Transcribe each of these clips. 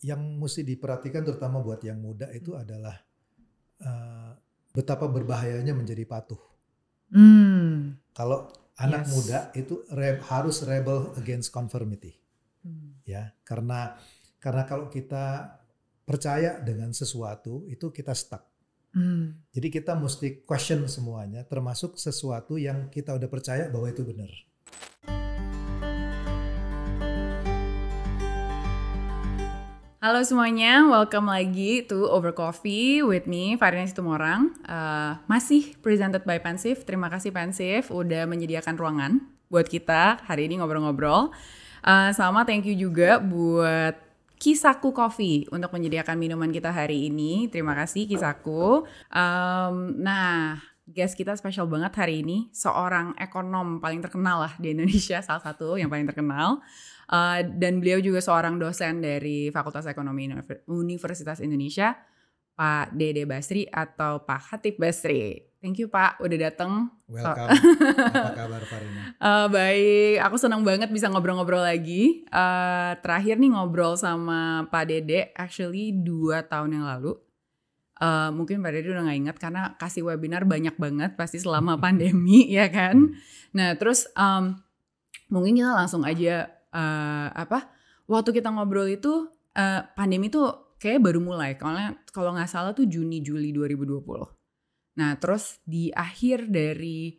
yang mesti diperhatikan terutama buat yang muda itu adalah uh, betapa berbahayanya menjadi patuh. Mm. Kalau anak yes. muda itu re harus rebel against conformity, mm. ya karena karena kalau kita percaya dengan sesuatu itu kita stuck. Mm. Jadi kita mesti question semuanya, termasuk sesuatu yang kita udah percaya bahwa itu benar. Halo semuanya, welcome lagi to Over Coffee with me, Farina Situmorang. Uh, masih presented by Pansif, terima kasih Pansif udah menyediakan ruangan buat kita hari ini ngobrol-ngobrol. Uh, sama thank you juga buat Kisaku Coffee untuk menyediakan minuman kita hari ini. Terima kasih Kisaku. Um, nah, guest kita spesial banget hari ini, seorang ekonom paling terkenal lah di Indonesia, salah satu yang paling terkenal. Uh, dan beliau juga seorang dosen dari Fakultas Ekonomi Universitas Indonesia, Pak Dede Basri atau Pak Hatip Basri. Thank you Pak udah datang. Welcome. Apa kabar Farina? Uh, baik, aku senang banget bisa ngobrol-ngobrol lagi. Uh, terakhir nih ngobrol sama Pak Dede, actually dua tahun yang lalu Uh, mungkin Mbak Dedi udah gak ingat karena kasih webinar banyak banget pasti selama pandemi ya kan. Hmm. Nah terus um, mungkin kita langsung aja uh, apa waktu kita ngobrol itu uh, pandemi tuh kayak baru mulai karena kalau nggak salah tuh Juni Juli 2020. Nah terus di akhir dari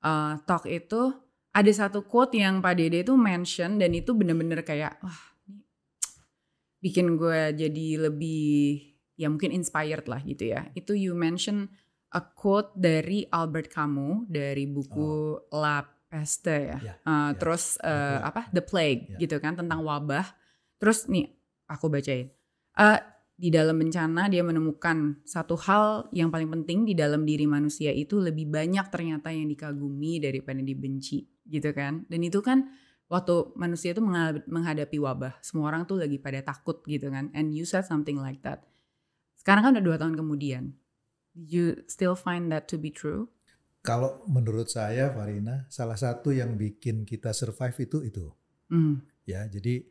uh, talk itu ada satu quote yang Pak Dede itu mention dan itu bener-bener kayak wah bikin gue jadi lebih ya mungkin inspired lah gitu ya. Itu you mention a quote dari Albert Camus dari buku oh. La Peste ya. Yeah, ya, uh, yeah. Terus uh, eh, yeah. apa The Plague yeah. gitu kan tentang wabah. Terus nih aku bacain. Uh, di dalam bencana dia menemukan satu hal yang paling penting di dalam diri manusia itu lebih banyak ternyata yang dikagumi daripada dibenci gitu kan. Dan itu kan waktu manusia itu menghadapi wabah, semua orang tuh lagi pada takut gitu kan. And you said something like that sekarang kan udah dua tahun kemudian. You still find that to be true? Kalau menurut saya, Farina, salah satu yang bikin kita survive itu itu. Mm. Ya, jadi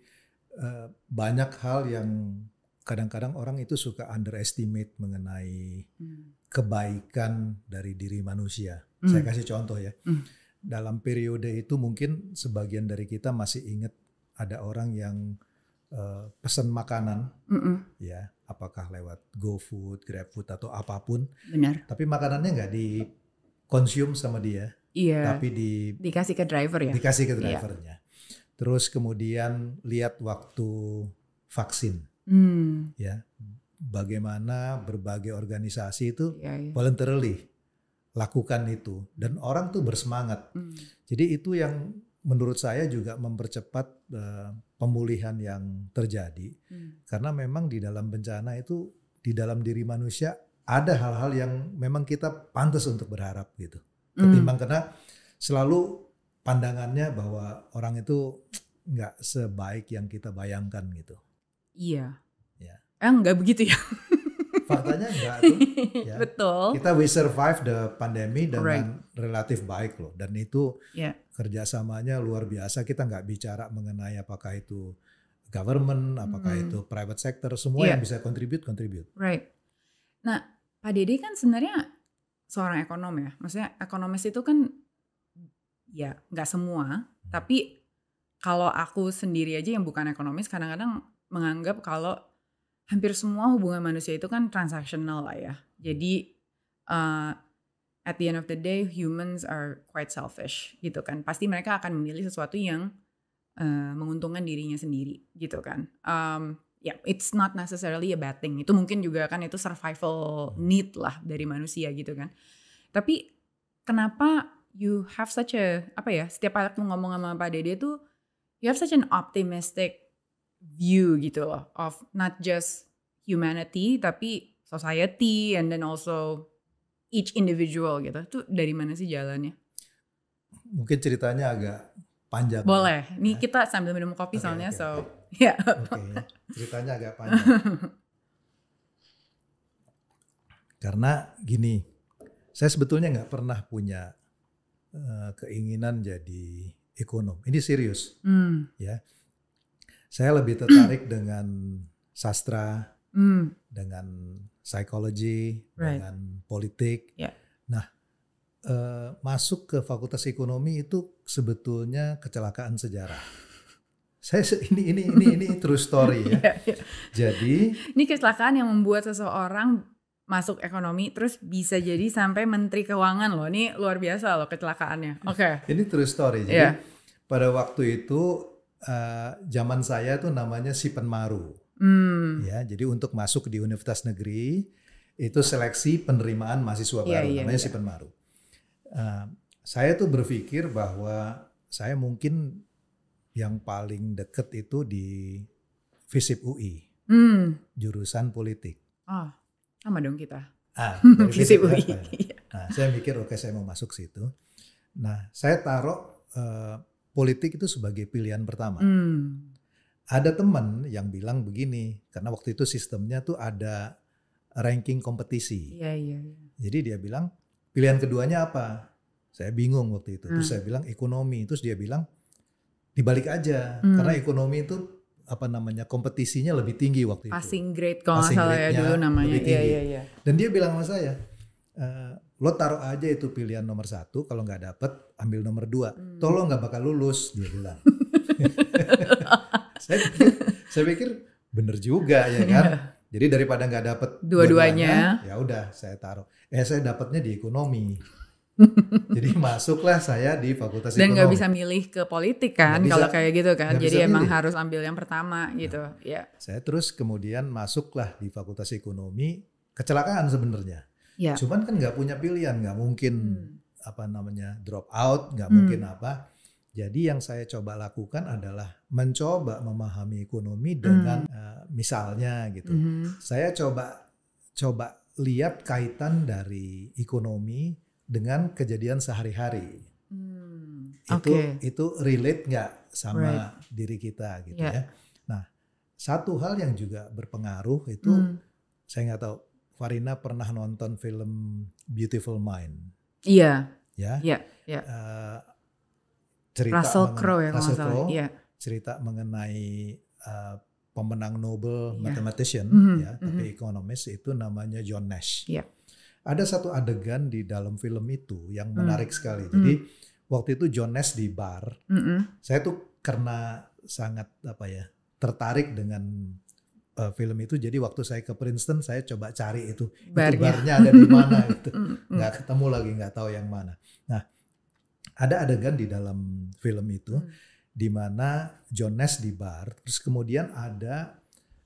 uh, banyak hal yang kadang-kadang orang itu suka underestimate mengenai mm. kebaikan dari diri manusia. Mm. Saya kasih contoh ya. Mm. Dalam periode itu mungkin sebagian dari kita masih ingat ada orang yang uh, eh, pesan makanan, mm -mm. ya apakah lewat GoFood, GrabFood atau apapun. Benar. Tapi makanannya nggak di konsum sama dia. Iya. Tapi di dikasih ke driver ya. Dikasih ke iya. drivernya. Iya. Terus kemudian lihat waktu vaksin. Hmm. Ya. Bagaimana berbagai organisasi itu iya, iya. voluntarily lakukan itu dan orang tuh bersemangat. Hmm. Jadi itu yang menurut saya juga mempercepat uh, pemulihan yang terjadi hmm. karena memang di dalam bencana itu di dalam diri manusia ada hal-hal yang memang kita pantas untuk berharap gitu hmm. ketimbang hmm. karena selalu pandangannya bahwa orang itu nggak sebaik yang kita bayangkan gitu iya ya eh, nggak begitu ya faktanya enggak tuh ya. betul kita we survive the pandemi dengan right. relatif baik loh dan itu yeah. kerjasamanya luar biasa kita nggak bicara mengenai apakah itu government apakah hmm. itu private sector semua yeah. yang bisa contribute contribute right nah Pak Dede kan sebenarnya seorang ekonom ya maksudnya ekonomis itu kan ya nggak semua hmm. tapi kalau aku sendiri aja yang bukan ekonomis kadang-kadang menganggap kalau hampir semua hubungan manusia itu kan transaksional lah ya. Jadi uh, at the end of the day humans are quite selfish gitu kan. Pasti mereka akan memilih sesuatu yang uh, menguntungkan dirinya sendiri gitu kan. Um, ya yeah, it's not necessarily a bad thing. Itu mungkin juga kan itu survival need lah dari manusia gitu kan. Tapi kenapa you have such a apa ya setiap aku ngomong sama Pak Dede tuh you have such an optimistic view gitu loh of not just humanity tapi society and then also each individual gitu. Tuh dari mana sih jalannya? Mungkin ceritanya agak panjang. Boleh. Ya. Nih kita sambil minum kopi okay, soalnya okay, so ya. Okay. Yeah. okay. Ceritanya agak panjang. Karena gini, saya sebetulnya nggak pernah punya uh, keinginan jadi ekonom. Ini serius, mm. ya saya lebih tertarik dengan sastra, mm. dengan psikologi, right. dengan politik. Yeah. Nah, uh, masuk ke fakultas ekonomi itu sebetulnya kecelakaan sejarah. Saya ini ini ini ini true story ya. yeah, yeah. Ya. Jadi ini kecelakaan yang membuat seseorang masuk ekonomi terus bisa jadi sampai menteri keuangan loh. Ini luar biasa loh kecelakaannya. Oke. Okay. Ini true story. Jadi yeah. pada waktu itu Eh, zaman saya itu namanya si penmaru. Hmm. Ya, jadi untuk masuk di universitas negeri itu seleksi penerimaan mahasiswa iya, baru yeah, yeah, namanya yeah. si penmaru. Uh, saya tuh berpikir bahwa saya mungkin yang paling deket itu di FISIP UI, hmm. jurusan politik. Ah, oh, sama dong kita. Ah, FISIP UI. Ya? Nah, saya mikir oke okay, saya mau masuk situ. Nah, saya taruh uh, politik itu sebagai pilihan pertama. Hmm. Ada teman yang bilang begini, karena waktu itu sistemnya tuh ada ranking kompetisi. Iya, iya. iya. Jadi dia bilang, pilihan keduanya apa? Saya bingung waktu itu. Terus hmm. saya bilang ekonomi. Terus dia bilang, dibalik aja. Hmm. Karena ekonomi itu apa namanya kompetisinya lebih tinggi waktu itu. Passing grade kalau nggak salah ya dulu namanya. Iya, iya, iya. Dan dia bilang sama saya, Uh, lo taruh aja itu pilihan nomor satu kalau nggak dapet ambil nomor dua hmm. tolong nggak bakal lulus dia bilang saya, pikir, saya pikir bener juga ya iya. kan jadi daripada nggak dapet dua-duanya, ya udah saya taruh. Eh saya dapetnya di ekonomi. Jadi masuklah saya di fakultas Dan ekonomi. Dan nggak bisa milih ke politik kan, kalau kayak gitu kan. Jadi emang milih. harus ambil yang pertama gitu. ya. ya. Saya terus kemudian masuklah di fakultas ekonomi. Kecelakaan sebenarnya. Yeah. Cuman kan nggak punya pilihan, nggak mungkin hmm. apa namanya drop out, nggak hmm. mungkin apa. Jadi yang saya coba lakukan adalah mencoba memahami ekonomi hmm. dengan hmm. uh, misalnya gitu. Hmm. Saya coba coba lihat kaitan dari ekonomi dengan kejadian sehari-hari. Hmm. Itu okay. itu relate nggak sama right. diri kita gitu yeah. ya. Nah, satu hal yang juga berpengaruh itu hmm. saya nggak tahu Farina pernah nonton film Beautiful Mind. Iya. Ya. Iya. yeah. Iya. Uh, cerita Russell Crowe ya Russell Crowe. Yeah. Cerita mengenai uh, pemenang Nobel yeah. mathematician mm -hmm. ya, mhm. tapi mm -hmm. ekonomis itu namanya John Nash. Yeah. Ada satu adegan di dalam film itu yang hmm. menarik mm. sekali. Jadi mm. waktu itu John Nash di bar, mm -hmm. saya tuh karena sangat apa ya tertarik dengan uh, film itu. Jadi waktu saya ke Princeton saya coba cari itu, barnya, itu barnya ada di mana itu mm, mm. nggak ketemu lagi, nggak tahu yang mana. Nah, ada adegan di dalam film itu mm. di mana John Nash di bar, terus kemudian ada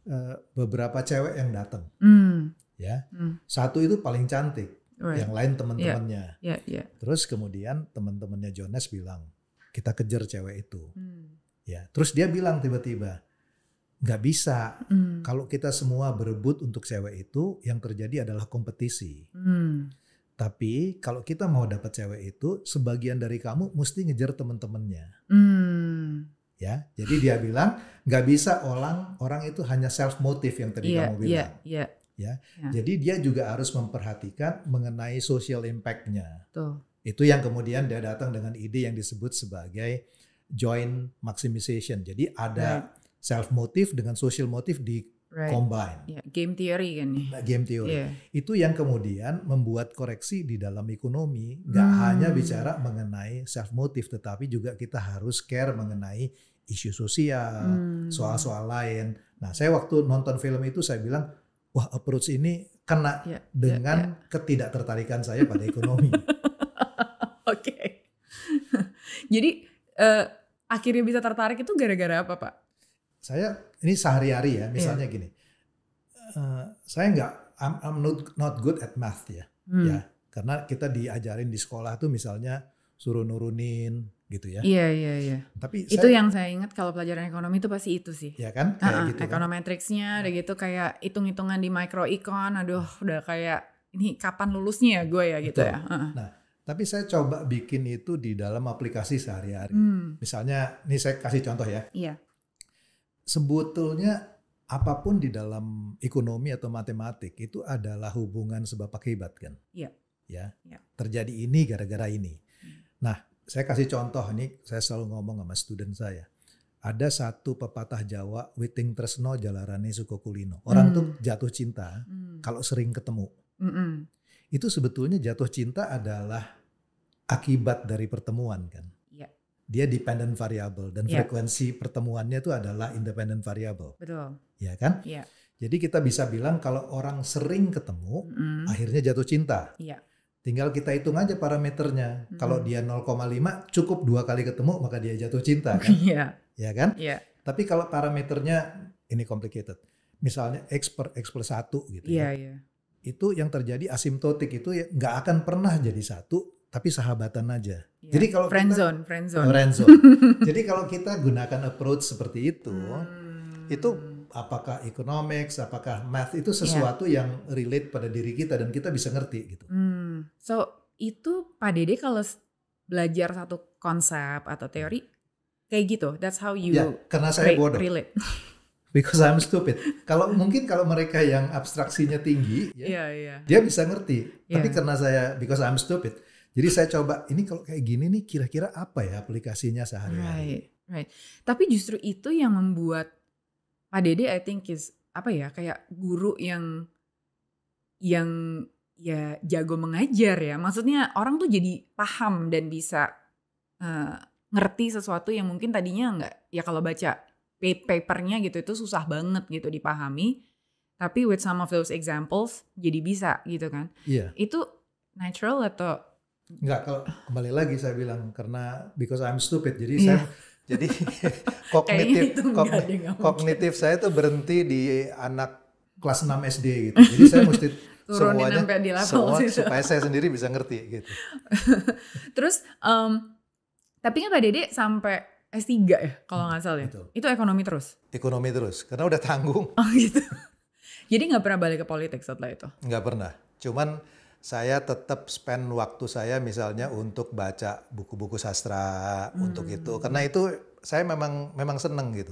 uh, beberapa cewek yang datang. mm. Ya. mm. Satu itu paling cantik, right. yang lain teman-temannya. Yeah. Yeah, yeah. Terus kemudian teman-temannya John Nash bilang, "Kita kejar cewek itu." Hmm. Ya, terus dia bilang tiba-tiba, nggak bisa. Mm. Kalau kita semua berebut untuk cewek itu, yang terjadi adalah kompetisi. Mm. Tapi kalau kita mau dapat cewek itu, sebagian dari kamu mesti ngejar temen-temennya. Mm. Ya, jadi dia bilang nggak bisa orang orang itu hanya self motive yang tadi yeah, kamu iya, bilang. Yeah, yeah. Ya, yeah. jadi dia juga harus memperhatikan mengenai social impactnya Itu yang kemudian dia datang dengan ide yang disebut sebagai joint maximization. Jadi ada right self motif dengan social motif di right. combine. Yeah. Game theory kan nih. Ya. Nah, game theory. Yeah. Itu yang kemudian membuat koreksi di dalam ekonomi Gak hmm. hanya bicara mengenai self motif tetapi juga kita harus care mengenai isu sosial, hmm. soal-soal hmm. lain. Nah, saya waktu nonton film itu saya bilang, wah approach ini kena yeah, ya, dengan yeah, yeah. ketidaktertarikan saya pada ekonomi. Oke. okay. Jadi uh, akhirnya bisa tertarik itu gara-gara apa, Pak? saya ini sehari-hari ya iya. misalnya yeah. gini uh, saya nggak I'm, I'm not not good at math ya hmm. ya karena kita diajarin di sekolah tuh misalnya suruh nurunin gitu ya iya iya iya tapi itu saya, yang saya ingat kalau pelajaran ekonomi itu pasti itu sih ya kan kayak uh -uh, gitu kan. ekonometriksnya kan? Ya. ada gitu kayak hitung-hitungan di microecon aduh hmm. udah kayak ini kapan lulusnya ya gue ya gitu Betul. ya uh -uh. nah tapi saya coba bikin itu di dalam aplikasi sehari-hari. Hmm. Misalnya, ini saya kasih contoh ya. Iya sebetulnya apapun di dalam ekonomi atau matematik itu adalah hubungan sebab akibat kan. Iya. Ya. ya. Terjadi ini gara-gara ini. Hmm. Nah, saya kasih contoh nih, saya selalu ngomong sama student saya. Ada satu pepatah Jawa, Witing Tresno Jalarane Sukokulino. Orang hmm. tuh jatuh cinta hmm. kalau sering ketemu. Hmm -mm. Itu sebetulnya jatuh cinta adalah akibat dari pertemuan kan dia dependent variable dan yeah. frekuensi pertemuannya itu adalah independent variable. Betul. Ya kan? Iya. Yeah. Jadi kita bisa bilang kalau orang sering ketemu mm. akhirnya jatuh cinta. Iya. Yeah. Tinggal kita hitung aja parameternya. Mm. Kalau dia 0,5 cukup dua kali ketemu maka dia jatuh cinta kan? Iya. yeah. Ya kan? Iya. Yeah. Tapi kalau parameternya ini complicated. Misalnya X per X plus 1 gitu yeah, ya. Iya, yeah. Itu yang terjadi asimptotik itu ya nggak akan pernah jadi satu tapi sahabatan aja. Yeah. Jadi kalau friend kita, friend zone. Jadi kalau kita gunakan approach seperti itu, hmm. itu apakah economics, apakah math itu iya. sesuatu yeah. yang relate pada diri kita dan kita bisa ngerti gitu. Hmm. So itu Pak Dede kalau belajar satu konsep atau teori kayak gitu, that's how you. yeah, karena saya bodoh. Relate. Because I'm stupid. kalau mungkin kalau mereka yang abstraksinya tinggi, ya, yeah, yeah. dia bisa ngerti. Yeah. Tapi karena saya because I'm stupid, jadi saya coba ini kalau kayak gini nih kira-kira apa ya aplikasinya sehari-hari. Right, right. Tapi justru itu yang membuat Pak Dede I think is apa ya kayak guru yang yang ya jago mengajar ya. Maksudnya orang tuh jadi paham dan bisa uh, ngerti sesuatu yang mungkin tadinya nggak ya kalau baca papernya gitu itu susah banget gitu dipahami. Tapi with some of those examples jadi bisa gitu kan. Iya. Yeah. Itu natural atau Enggak, kalau kembali lagi saya bilang karena because I'm stupid. Jadi iya. saya jadi kognitif kognitif, kognitif saya itu berhenti di anak kelas 6 SD gitu. Jadi saya mesti semuanya di level semua, supaya saya sendiri bisa ngerti gitu. Terus um, tapi kan Pak Dede sampai S3 ya kalau hmm, nggak salah ya. Betul. Itu ekonomi terus. Ekonomi terus karena udah tanggung. Oh gitu. Jadi nggak pernah balik ke politik setelah itu. Nggak pernah. Cuman saya tetap spend waktu saya misalnya untuk baca buku-buku sastra hmm. untuk itu hmm. karena itu saya memang memang seneng gitu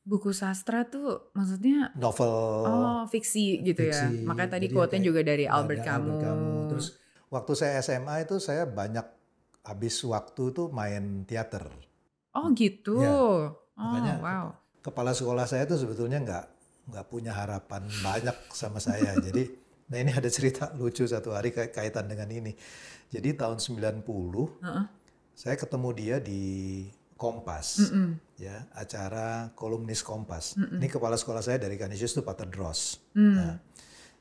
buku sastra tuh maksudnya novel oh fiksi gitu ya. fiksi. ya makanya tadi quote-nya juga dari Albert Camus. Albert terus waktu saya SMA itu saya banyak habis waktu tuh main teater oh gitu ya. oh wow kepala sekolah saya tuh sebetulnya nggak nggak punya harapan banyak sama saya jadi Nah ini ada cerita lucu satu hari kaitan dengan ini. Jadi tahun 90 uh -uh. saya ketemu dia di Kompas, uh-uh. ya acara kolumnis Kompas. Uh-uh. Ini kepala sekolah saya dari Kanisius itu Pater Dross. Mm. Nah,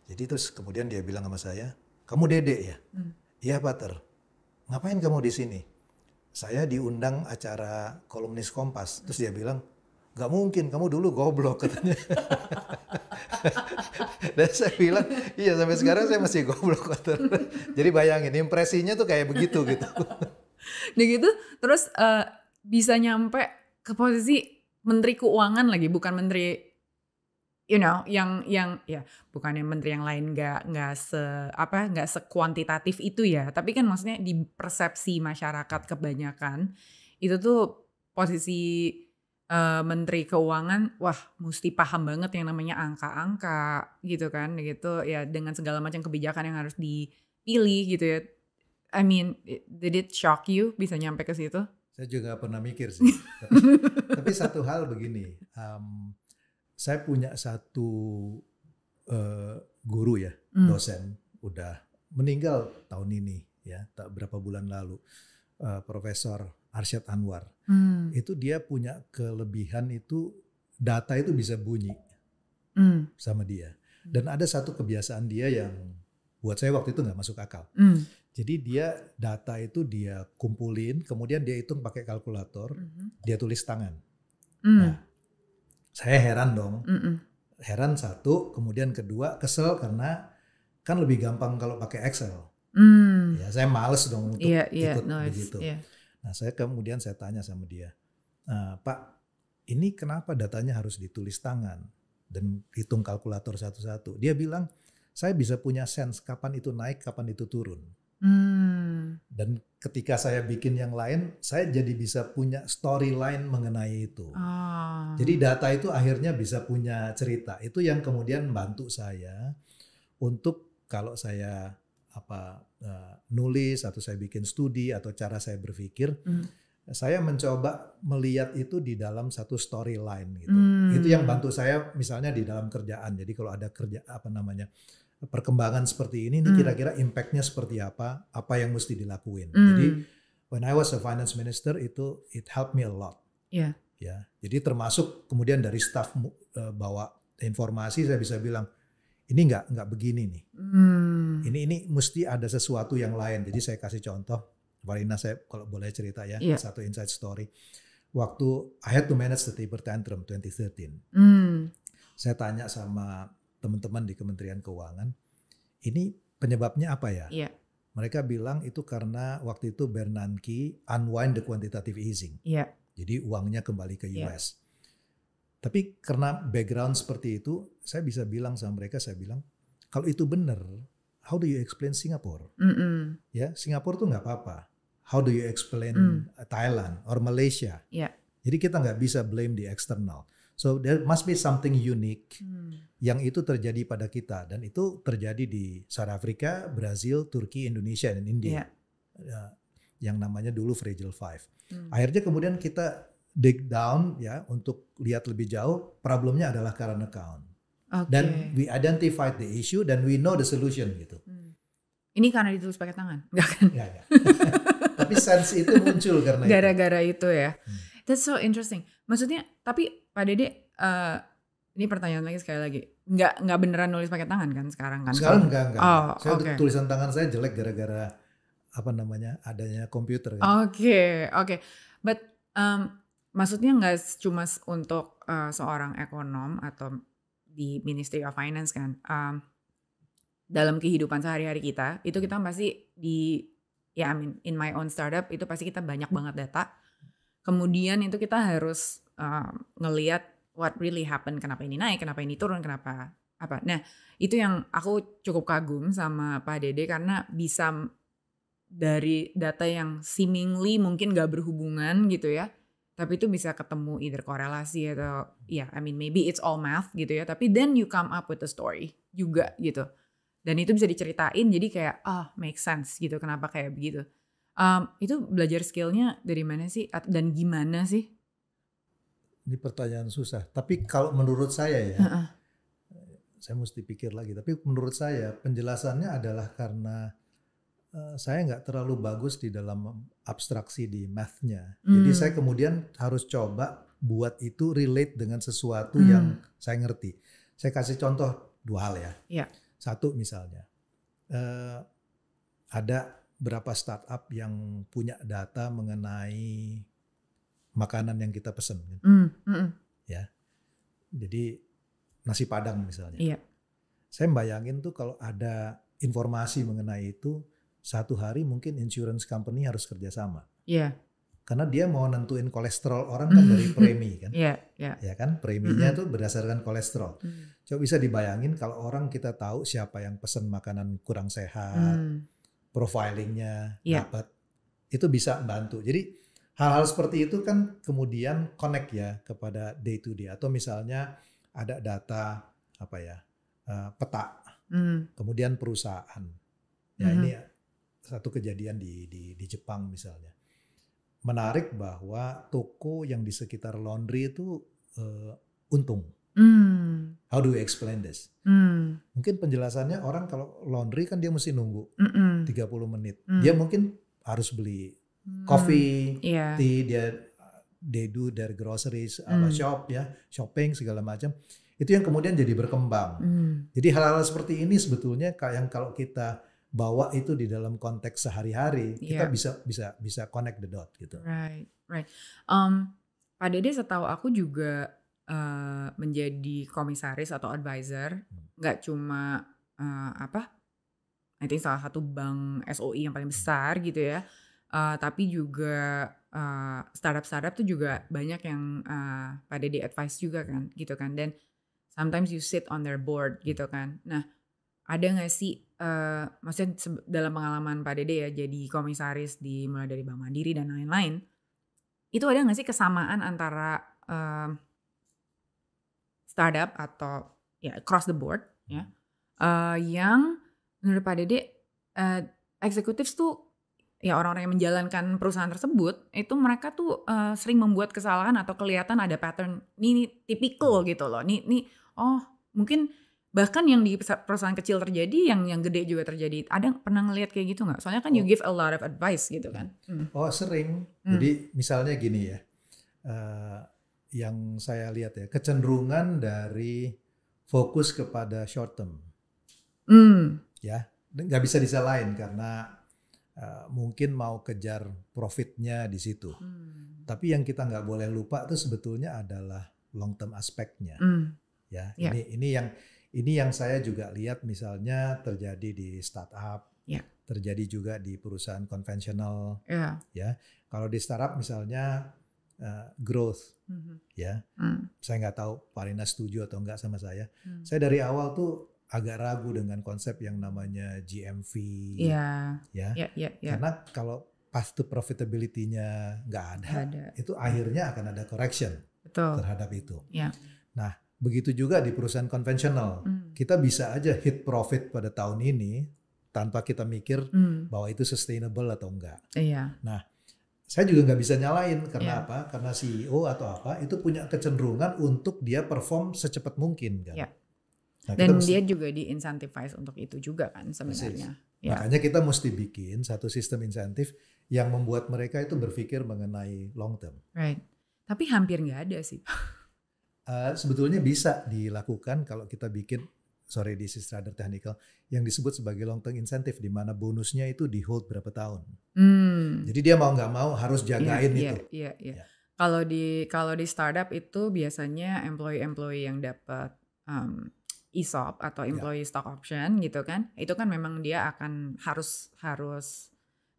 jadi terus kemudian dia bilang sama saya, kamu dedek ya? Mm. Iya mm. Pater. Ngapain kamu di sini? Saya diundang acara kolumnis Kompas. Terus dia bilang, nggak mungkin kamu dulu goblok katanya dan saya bilang iya sampai sekarang saya masih goblok katanya. jadi bayangin impresinya tuh kayak begitu gitu Udah gitu terus uh, bisa nyampe ke posisi menteri keuangan lagi bukan menteri you know yang yang ya bukannya menteri yang lain nggak nggak se apa nggak sekuantitatif itu ya tapi kan maksudnya di persepsi masyarakat kebanyakan itu tuh posisi uh, menteri keuangan wah mesti paham banget yang namanya angka-angka gitu kan gitu ya dengan segala macam kebijakan yang harus dipilih gitu ya I mean did it shock you bisa nyampe ke situ saya juga pernah mikir sih tapi, tapi satu hal begini um, saya punya satu uh, guru ya mm. dosen udah meninggal tahun ini ya tak berapa bulan lalu uh, Profesor Arsyad Anwar hmm. itu dia punya kelebihan itu data itu bisa bunyi hmm. sama dia. Hmm. Dan ada satu kebiasaan dia yang buat saya waktu itu nggak masuk akal. Hmm. Jadi dia data itu dia kumpulin, kemudian dia hitung pakai kalkulator, hmm. dia tulis tangan. Hmm. Nah, saya heran dong. Hmm. Heran satu, kemudian kedua kesel karena kan lebih gampang kalau pakai Excel. Hmm. Ya saya males dong untuk yeah, yeah, ikut no, begitu. Yeah. Nah, saya kemudian saya tanya sama dia, eh, Pak, ini kenapa datanya harus ditulis tangan dan hitung kalkulator satu-satu? Dia bilang, saya bisa punya sense kapan itu naik, kapan itu turun. Hmm. Dan ketika saya bikin yang lain, saya jadi bisa punya storyline mengenai itu. Oh. Jadi data itu akhirnya bisa punya cerita. Itu yang kemudian bantu saya untuk kalau saya apa uh, nulis atau saya bikin studi atau cara saya berpikir mm. saya mencoba melihat itu di dalam satu storyline gitu mm. itu yang bantu saya misalnya di dalam kerjaan jadi kalau ada kerja apa namanya perkembangan seperti ini ini hmm. kira-kira impactnya seperti apa apa yang mesti dilakuin mm. jadi when I was a finance minister itu it helped me a lot yeah. ya jadi termasuk kemudian dari staff uh, bawa informasi saya bisa bilang ini nggak nggak begini nih. Hmm. Ini ini mesti ada sesuatu yang lain. Jadi saya kasih contoh, Valina saya kalau boleh cerita ya yeah. satu inside story. Waktu I had to manage the paper tantrum 2013. Hmm. Saya tanya sama teman-teman di Kementerian Keuangan, ini penyebabnya apa ya? Yeah. Mereka bilang itu karena waktu itu Bernanke unwind the quantitative easing. Yeah. Jadi uangnya kembali ke iya. US. Tapi karena background seperti itu, saya bisa bilang sama mereka, saya bilang, kalau itu benar, how do you explain Singapore? Mm -mm. Ya, Singapore tuh nggak apa-apa. How do you explain mm. Thailand or Malaysia? Yeah. Jadi kita nggak bisa blame the external. So there must be something unique mm. yang itu terjadi pada kita dan itu terjadi di South Africa, Brazil, Turki, Indonesia dan India. Yeah. Uh, ya, yang namanya dulu Fragile Five. Mm. Akhirnya kemudian kita dig down ya untuk lihat lebih jauh problemnya adalah karena account. Okay. Dan we identify the issue dan we know the solution gitu. Hmm. Ini karena ditulis pakai tangan, enggak kan? Enggak, iya, iya. enggak. tapi sense itu muncul karena gara-gara itu. itu ya. Hmm. That's so interesting. Maksudnya tapi Pak Dede uh, ini pertanyaan lagi sekali lagi. nggak nggak beneran nulis pakai tangan kan sekarang kan? Sekarang enggak enggak. Oh, saya okay. tulisan tangan saya jelek gara-gara apa namanya adanya komputer kan. Oke, okay, oke. Okay. But um, maksudnya nggak cuma untuk uh, seorang ekonom atau di Ministry of Finance kan um, dalam kehidupan sehari-hari kita itu kita hmm. pasti di ya I mean, in my own startup itu pasti kita banyak banget data kemudian itu kita harus uh, ehm, ngeliat what really happen kenapa ini naik kenapa ini turun kenapa apa nah itu yang aku cukup kagum sama Pak Dede karena bisa dari data yang seemingly mungkin gak berhubungan gitu ya tapi itu bisa ketemu either korelasi atau ya yeah, I mean maybe it's all math gitu ya tapi then you come up with a story juga gitu dan itu bisa diceritain jadi kayak ah oh, make sense gitu kenapa kayak begitu um, itu belajar skillnya dari mana sih dan gimana sih ini pertanyaan susah tapi kalau menurut saya ya uh-uh. saya mesti pikir lagi tapi menurut saya penjelasannya adalah karena Eh, saya nggak terlalu bagus di dalam abstraksi di mathnya. Mm. Jadi saya hmm. kemudian harus coba buat itu relate dengan sesuatu mm. yang saya ngerti. Saya kasih contoh dua hal ya. Yeah. Satu misalnya, uh, ada berapa startup yang punya data mengenai makanan yang kita pesen, mm, ya. Jadi nasi padang misalnya. Yeah. Saya bayangin tuh kalau ada informasi mengenai itu, satu hari mungkin insurance company harus kerjasama. Iya. Yeah. Karena dia mau nentuin kolesterol orang kan dari premi kan. Iya, yeah, Yeah. Ya kan preminya mm -hmm. tuh berdasarkan kolesterol. Mm. -hmm. Coba bisa dibayangin kalau orang kita tahu siapa yang pesen makanan kurang sehat, mm. profilingnya yeah. dapat itu bisa bantu. Jadi hal-hal seperti itu kan kemudian connect ya kepada day to day atau misalnya ada data apa ya uh, peta, mm. kemudian perusahaan. Ya mm -hmm. ini satu kejadian di, di, di Jepang misalnya. Menarik bahwa toko yang di sekitar laundry itu uh, untung. Mm. How do you explain this? Mm. Mungkin penjelasannya orang kalau laundry kan dia mesti nunggu Mm-mm. 30 menit. Mm. Dia mungkin harus beli hmm, coffee, yeah. tea, dia they do their groceries, mm. shop ya, shopping segala macam. Itu yang kemudian jadi berkembang. Mm. Jadi hal-hal seperti ini sebetulnya yang kalau kita bawa itu di dalam konteks sehari-hari yeah. kita iya. bisa bisa bisa connect the dot gitu. Right, right. Um, Pak Dede setahu aku juga uh, menjadi komisaris atau advisor hmm. nggak hmm. cuma uh, apa? I think salah satu bank SOI yang paling besar gitu ya. Uh, tapi juga uh, startup-startup tuh juga banyak yang uh, Pak Dede advice juga kan gitu kan. Dan sometimes you sit on their board hmm. gitu kan. Nah ada gak sih uh, maksudnya dalam pengalaman Pak Dede ya jadi komisaris di mulai dari Bank Mandiri dan lain-lain itu ada gak sih kesamaan antara uh, startup atau ya across the board ya uh, yang menurut Pak Dede uh, eksekutif tuh ya orang-orang yang menjalankan perusahaan tersebut itu mereka tuh uh, sering membuat kesalahan atau kelihatan ada pattern ini, ini tipikal gitu loh ini ini oh mungkin bahkan yang di perusahaan kecil terjadi yang yang gede juga terjadi ada pernah ngelihat kayak gitu nggak soalnya kan oh. you give a lot of advice gitu kan hmm. Hmm. oh sering hmm. jadi misalnya gini ya uh, yang saya lihat ya kecenderungan dari fokus kepada short term hmm. ya nggak bisa disalahin karena uh, mungkin mau kejar profitnya di situ hmm. tapi yang kita nggak boleh lupa itu sebetulnya adalah long term aspeknya hmm. ya yeah. ini ini yang ini yang saya juga lihat misalnya terjadi di startup, yeah. terjadi juga di perusahaan konvensional, yeah. ya. Kalau di startup misalnya uh, growth, mm-hmm. ya. Mm. Saya nggak tahu Pak Rina setuju atau enggak sama saya. Mm. Saya dari awal tuh agak ragu dengan konsep yang namanya GMV, yeah. ya. Yeah, yeah, yeah. Ya. Karena kalau pas to profitability-nya nggak ada, ada, itu akhirnya akan ada correction Betul. terhadap itu. Yeah. Nah Begitu juga di perusahaan konvensional. Mm. Kita bisa aja hit profit pada tahun ini tanpa kita mikir mm. bahwa itu sustainable atau enggak. Iya. Nah, saya juga nggak bisa nyalain karena yeah. apa? Karena CEO atau apa itu punya kecenderungan untuk dia perform secepat mungkin kan. Yeah. Nah, Dan mesti, dia juga incentivize untuk itu juga kan sebenarnya. Iya. Makanya kita mesti bikin satu sistem insentif yang membuat mereka itu berpikir mengenai long term. Right. Tapi hampir nggak ada sih. Eh, sebetulnya bisa dilakukan kalau kita bikin sorry di rather technical yang disebut sebagai long term incentive di mana bonusnya itu di hold berapa tahun. Hmm. Jadi dia mau nggak mau harus iya, jagain yeah, itu. Iya, yeah, Yeah, yeah. Kalau di kalau di startup itu biasanya employee-employee yang dapat um, ESOP atau ya. employee yeah. stock option gitu kan. Itu kan memang dia akan harus harus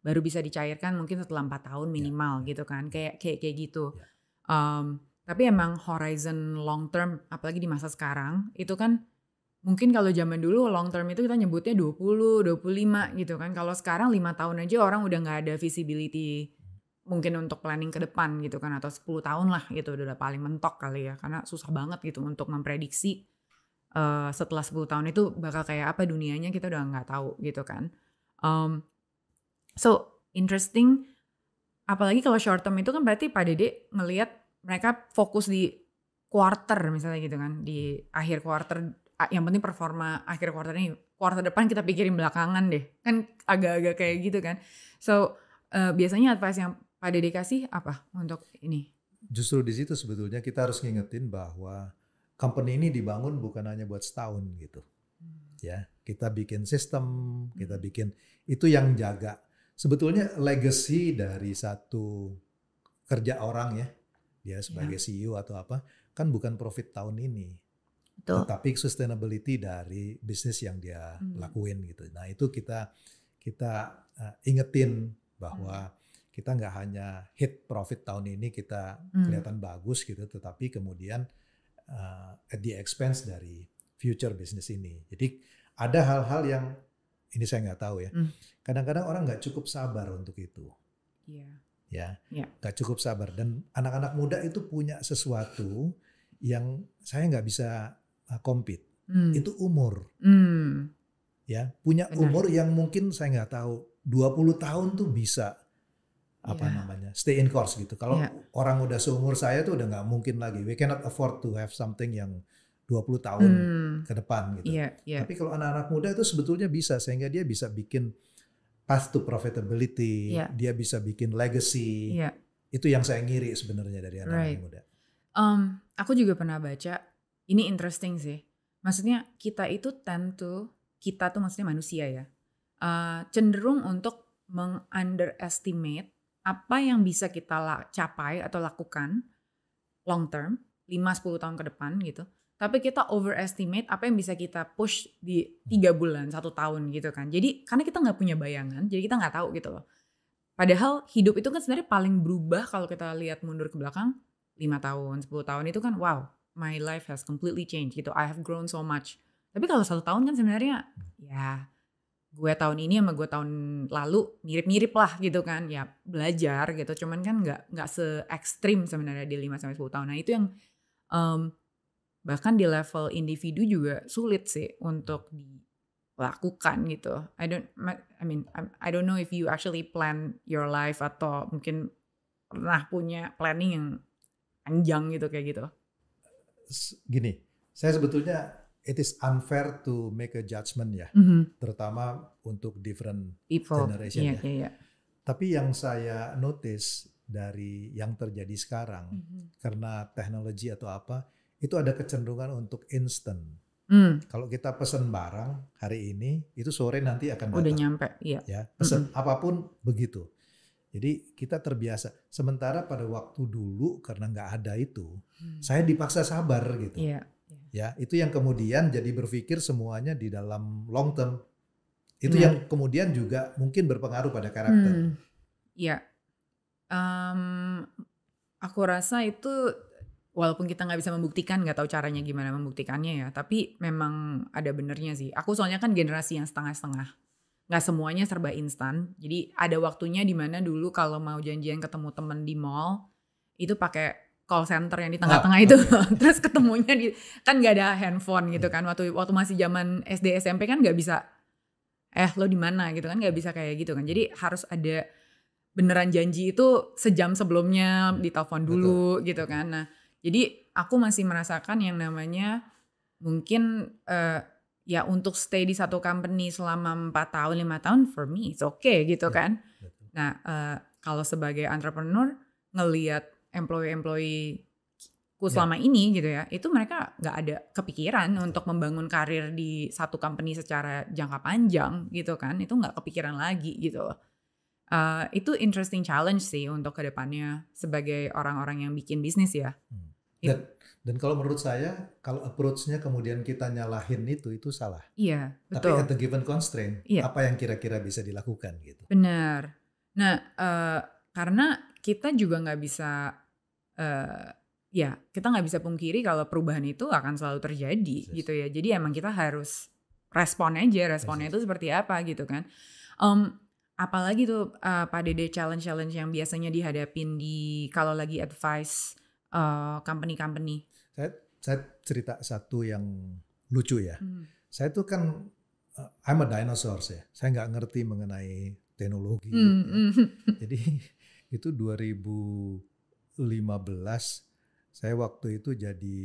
baru bisa dicairkan mungkin setelah empat tahun ya, minimal yeah. gitu kan. Kayak kayak kayak gitu. Yeah. Ya. Um, tapi emang horizon long term, apalagi di masa sekarang, itu kan mungkin kalau zaman dulu long term itu kita nyebutnya 20, 25 gitu kan. Kalau sekarang 5 tahun aja orang udah nggak ada visibility mungkin untuk planning ke depan gitu kan atau 10 tahun lah gitu udah paling mentok kali ya karena susah banget gitu untuk memprediksi uh, setelah 10 tahun itu bakal kayak apa dunianya kita udah nggak tahu gitu kan um, so interesting apalagi kalau short term itu kan berarti Pak Dede ngeliat mereka fokus di quarter misalnya gitu kan di akhir quarter yang penting performa akhir quarter ini quarter depan kita pikirin belakangan deh kan agak-agak kayak gitu kan so uh, biasanya advice yang Pak Dede kasih apa untuk ini justru di situ sebetulnya kita harus ngingetin bahwa company ini dibangun bukan hanya buat setahun gitu hmm. ya kita bikin sistem kita hmm. bikin itu yang jaga sebetulnya legacy dari satu kerja orang ya dia ya, ya. sebagai ya. CEO atau apa kan bukan profit tahun ini Betul. tetapi sustainability dari bisnis yang dia hmm. lakuin gitu nah itu kita kita uh, ingetin bahwa hmm. kita nggak hanya hit profit tahun ini kita hmm. kelihatan bagus gitu tetapi kemudian uh, at the expense dari future bisnis ini jadi ada hal-hal yang ini saya nggak tahu ya hmm. kadang-kadang orang nggak cukup sabar untuk itu iya. Ya. ya nggak gak cukup sabar dan anak-anak muda itu punya sesuatu yang saya nggak bisa ah, compete hmm. itu umur hmm. ya punya Benar. umur yang mungkin saya nggak tahu 20 tahun tuh bisa apa yeah. namanya stay in course gitu kalau yeah. orang udah seumur saya tuh udah nggak mungkin lagi we cannot afford to have something yang 20 tahun mm. ke depan gitu yeah, yeah. tapi kalau anak-anak muda itu sebetulnya bisa sehingga dia bisa bikin path to profitability, yeah. dia bisa bikin legacy. Yeah. Itu yang saya ngiri sebenarnya dari anak-anak right. muda. Um, aku juga pernah baca, ini interesting sih. Maksudnya kita itu tentu, kita tuh maksudnya manusia ya, uh, cenderung untuk meng-underestimate apa yang bisa kita capai atau lakukan long term, 5-10 tahun ke depan gitu tapi kita overestimate apa yang bisa kita push di tiga hmm. bulan satu tahun gitu kan jadi karena kita nggak punya bayangan jadi kita nggak tahu gitu loh padahal hidup itu kan sebenarnya paling berubah kalau kita lihat mundur ke belakang lima tahun 10 tahun itu kan wow my life has completely changed gitu I have grown so much tapi kalau satu tahun kan sebenarnya ya gue tahun ini sama gue tahun lalu mirip-mirip lah gitu kan ya belajar gitu cuman kan nggak nggak se ekstrim sebenarnya di 5 sampai sepuluh tahun nah itu yang um, bahkan di level individu juga sulit sih untuk dilakukan gitu. I don't, I mean, I don't know if you actually plan your life atau mungkin pernah punya planning yang panjang gitu kayak gitu. Gini, saya sebetulnya it is unfair to make a judgment ya, mm -hmm. terutama untuk different People. generation yeah, ya. Yeah, yeah. Tapi yang saya notice dari yang terjadi sekarang mm -hmm. karena teknologi atau apa, itu ada kecenderungan untuk instant. Hmm. Kalau kita pesen barang hari ini, itu sore nanti akan datang. Udah nyampe, iya. Ya, pesan -hmm. apapun begitu. Jadi kita terbiasa. Sementara pada waktu dulu karena nggak ada itu, hmm. saya dipaksa sabar gitu. Iya. Ya, itu yang kemudian jadi berpikir semuanya di dalam long term. Itu yang kemudian juga mungkin berpengaruh pada karakter. Hmm. Ya. Um, aku rasa itu walaupun kita nggak bisa membuktikan nggak tahu caranya gimana membuktikannya ya tapi memang ada benernya sih aku soalnya kan generasi yang setengah-setengah nggak semuanya serba instan jadi ada waktunya dimana dulu kalau mau janjian ketemu temen di mall itu pakai call center yang di tengah-tengah oh, itu terus ketemunya di kan nggak ada handphone gitu kan waktu waktu masih zaman SD SMP kan nggak bisa eh lo di mana gitu kan nggak bisa kayak gitu kan jadi harus ada beneran janji itu sejam sebelumnya ditelepon dulu Betul. gitu kan nah jadi aku masih merasakan yang namanya mungkin uh, ya untuk stay di satu company selama 4 tahun, lima tahun for me it's okay gitu iya, kan. Nah, uh, kalau sebagai entrepreneur ngeliat employee-employee ku iya. selama yeah. ini gitu ya, itu mereka nggak ada kepikiran untuk membangun karir di satu company secara jangka panjang gitu kan, itu nggak kepikiran lagi gitu loh. Eh, uh, itu interesting challenge sih untuk kedepannya sebagai orang-orang yang bikin bisnis ya. Hmm Iya. Dan, dan kalau menurut saya, kalau approach-nya kemudian kita nyalahin itu, itu salah. Iya, betul. Tapi at the given constraint, iya. apa yang kira-kira bisa dilakukan gitu. Benar. Nah, uh, karena kita juga nggak bisa, uh, ya kita nggak bisa pungkiri kalau perubahan itu akan selalu terjadi yes. gitu ya. Jadi emang kita harus respon aja, responnya yes. itu seperti apa gitu kan. Um, apalagi tuh uh, Pak Dede challenge-challenge yang biasanya dihadapin di kalau lagi advice Eh, company-company. Saya saya cerita satu yang lucu ya. Hmm. Saya tuh kan uh, I'm a dinosaur ya. Saya nggak ngerti mengenai teknologi. Hmm. Gitu ya. Hmm. Jadi itu 2015 saya waktu itu jadi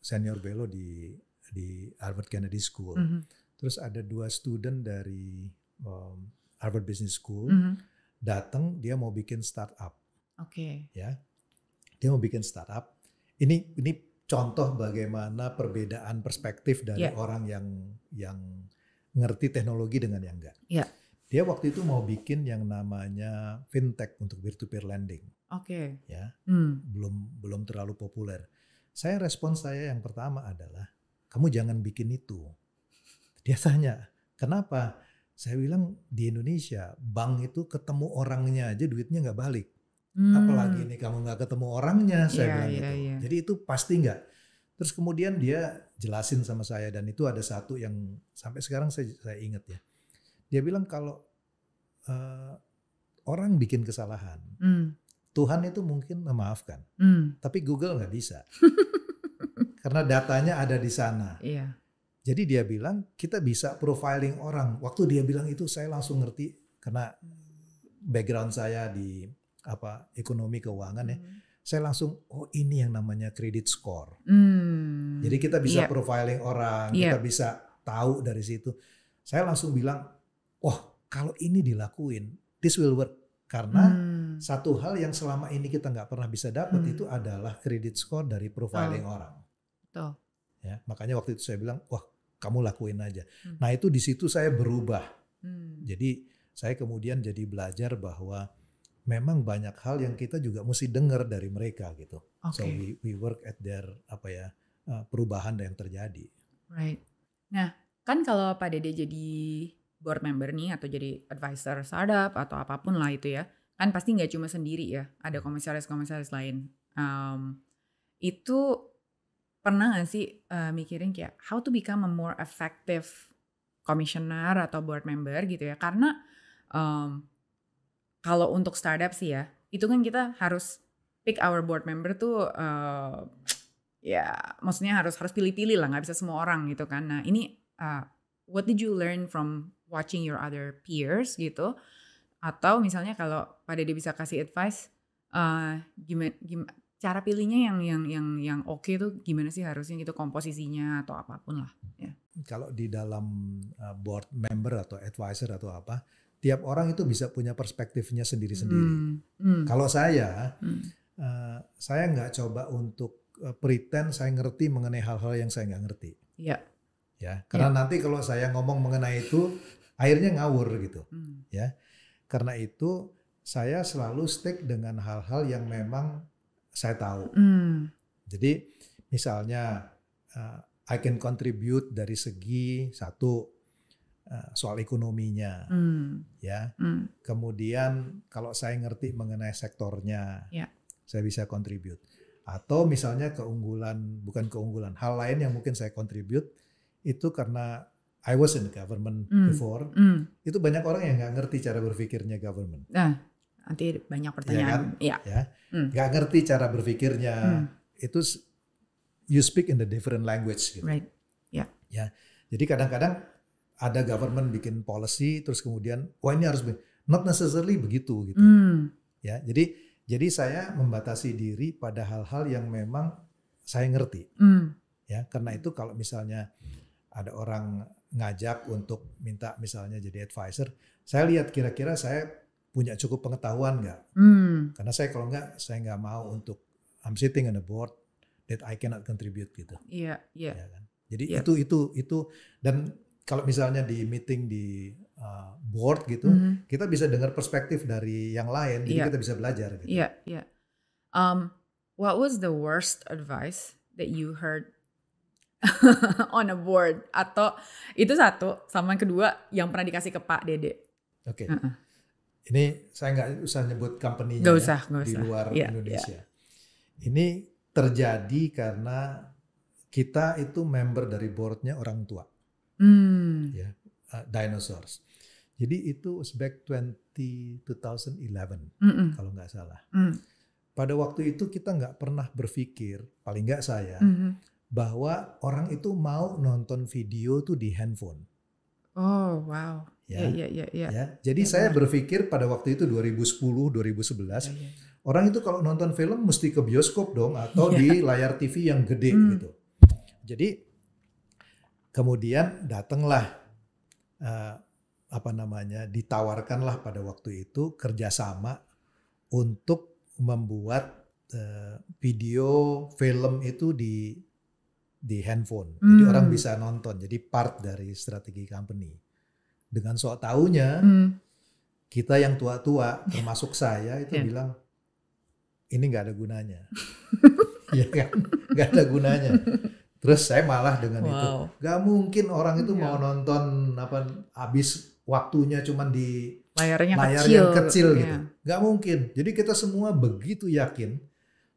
senior belo di di Harvard Kennedy School. -hmm. Terus ada dua student dari um, Harvard Business School -hmm. datang dia mau bikin startup. Oke. Okay. Ya, dia mau bikin startup. Ini ini contoh bagaimana perbedaan perspektif dari yeah. orang yang yang ngerti teknologi dengan yang enggak. Yeah. Dia waktu itu mau bikin yang namanya fintech untuk peer-to-peer lending. Oke. Okay. Ya, Mm. belum belum terlalu populer. Saya respon saya yang pertama adalah kamu jangan bikin itu. Dia tanya, kenapa? Saya bilang di Indonesia bank itu ketemu orangnya aja duitnya nggak balik. Hmm. Apalagi ini kamu nggak ketemu orangnya, saya yeah, bilang yeah, gitu. Yeah. Jadi itu pasti nggak. Terus kemudian dia jelasin sama saya dan itu ada satu yang sampai sekarang saya saya ingat ya. Dia bilang kalau uh, orang bikin kesalahan, hmm. Tuhan itu mungkin memaafkan, hmm. tapi Google nggak bisa karena datanya ada di sana. yeah. Jadi dia bilang kita bisa profiling orang. Waktu dia bilang itu saya langsung ngerti karena background saya di apa ekonomi keuangan ya. Hmm. Saya langsung oh ini yang namanya credit score. mm. Jadi kita bisa yeah. profiling orang, yeah. kita bisa tahu dari situ. Saya langsung bilang, "Wah, kalau ini dilakuin, this will work." Karena mm. satu hal yang selama ini kita nggak pernah bisa dapat mm. itu adalah credit score dari profiling oh. orang. Betul. Ya, makanya waktu itu saya bilang, "Wah, kamu lakuin aja." mm. Nah, itu di situ saya berubah. mm. Jadi saya kemudian jadi belajar bahwa memang banyak hal yang kita juga mesti dengar dari mereka gitu. Okay. So we we work at their apa ya eh, perubahan yang terjadi. Right. Nah, kan kalau Pak Dede jadi board member nih atau jadi advisor startup atau apapun lah itu ya, kan pasti nggak cuma sendiri ya, ada komisaris-komisaris lain. Um, itu pernah nggak sih uh, mikirin kayak how to become a more effective commissioner atau board member gitu ya? Karena um, kalau untuk startup sih ya, itu kan kita harus pick our board member tuh uh, ya maksudnya harus harus pilih-pilih lah, nggak bisa semua orang gitu kan. Nah ini uh, what did you learn from watching your other peers gitu? Atau misalnya kalau pada dia bisa kasih advice, uh, gimana, gim cara pilihnya yang yang yang yang oke okay tuh gimana sih harusnya gitu komposisinya atau apapun lah ya. Kalau di dalam board member atau advisor atau apa, tiap orang itu bisa punya perspektifnya sendiri-sendiri. Hmm. Hmm. Kalau saya, hmm. uh, saya nggak coba untuk eh, pretend saya ngerti mengenai hal-hal yang saya nggak ngerti. Ya. Ya, karena ya. nanti kalau saya ngomong mengenai itu, akhirnya ngawur gitu. Hmm. Ya, karena itu saya selalu stick dengan hal-hal yang memang saya tahu. Hmm. Jadi misalnya uh, I can contribute dari segi satu Eh, soal ekonominya, mm. ya. Mm. Kemudian kalau saya ngerti mengenai sektornya, yeah. saya bisa kontribut. Atau misalnya keunggulan, bukan keunggulan, hal lain yang mungkin saya kontribut itu karena I was in the government mm. before. Mm. Itu banyak orang yang nggak ngerti cara berpikirnya government. Nah, nanti banyak iya pertanyaan. Kan? Iya. Ya, kan? ya. ya. Mm. Gak ngerti cara berpikirnya. Mm. Itu you speak in the different language. Gitu. Right. Ya. Yeah. Ya. Jadi kadang-kadang ada government bikin policy terus kemudian wah ini harus not necessarily begitu gitu. Mm. Ya, jadi jadi saya membatasi diri pada hal-hal yang memang saya ngerti. Mm. Ya, karena itu kalau misalnya ada orang ngajak untuk minta misalnya jadi advisor, saya lihat kira-kira saya punya cukup pengetahuan nggak? Mm. Karena saya kalau nggak saya nggak mau untuk I'm sitting on the board that I cannot contribute gitu. Iya, yeah, iya. Yeah. kan? Jadi yeah. itu itu itu dan kalau misalnya di meeting di uh, board gitu, mm-hmm. kita bisa dengar perspektif dari yang lain, jadi yeah. kita bisa belajar. Gitu. Iya, gitu. yeah, iya. Yeah. Um, what was the worst advice that you heard on a board? Atau itu satu, sama yang kedua yang pernah dikasih ke Pak Dede? Oke. Okay. Uh-uh. Ini saya nggak usah nyebut company-nya gak usah, ya, usah. di luar yeah, Indonesia. Yeah. Ini terjadi karena kita itu member dari boardnya orang tua. Hmm. Ya, uh, dinosaurs. Jadi itu was back 20, 2011 mm -mm. kalau nggak salah. Mm. Pada waktu itu kita nggak pernah berpikir, paling nggak saya, mm -hmm. bahwa orang itu mau nonton video tuh di handphone. Oh wow. Ya, ya, ya, ya. ya. ya jadi ya, saya benar. Ya. berpikir pada waktu itu 2010, 2011, ya, ya. orang itu kalau nonton film mesti ke bioskop dong atau ya. di layar TV yang gede mm. gitu. Jadi Kemudian datanglah uh, apa namanya ditawarkanlah pada waktu itu kerjasama untuk membuat uh, video film itu di di handphone. mm. Jadi hmm. orang bisa nonton. Jadi part dari strategi company. Dengan sok taunya mm. kita yang tua-tua termasuk saya itu yeah. bilang ini nggak ada gunanya. ya kan? Nggak ada gunanya. Terus saya malah dengan wow. itu, gak mungkin orang itu yeah. Hmm, mau iya. nonton apa habis waktunya cuman di layarnya layar kecil, yang kecil yeah. gitu, gitu. Iya. gak mungkin. Jadi kita semua begitu yakin.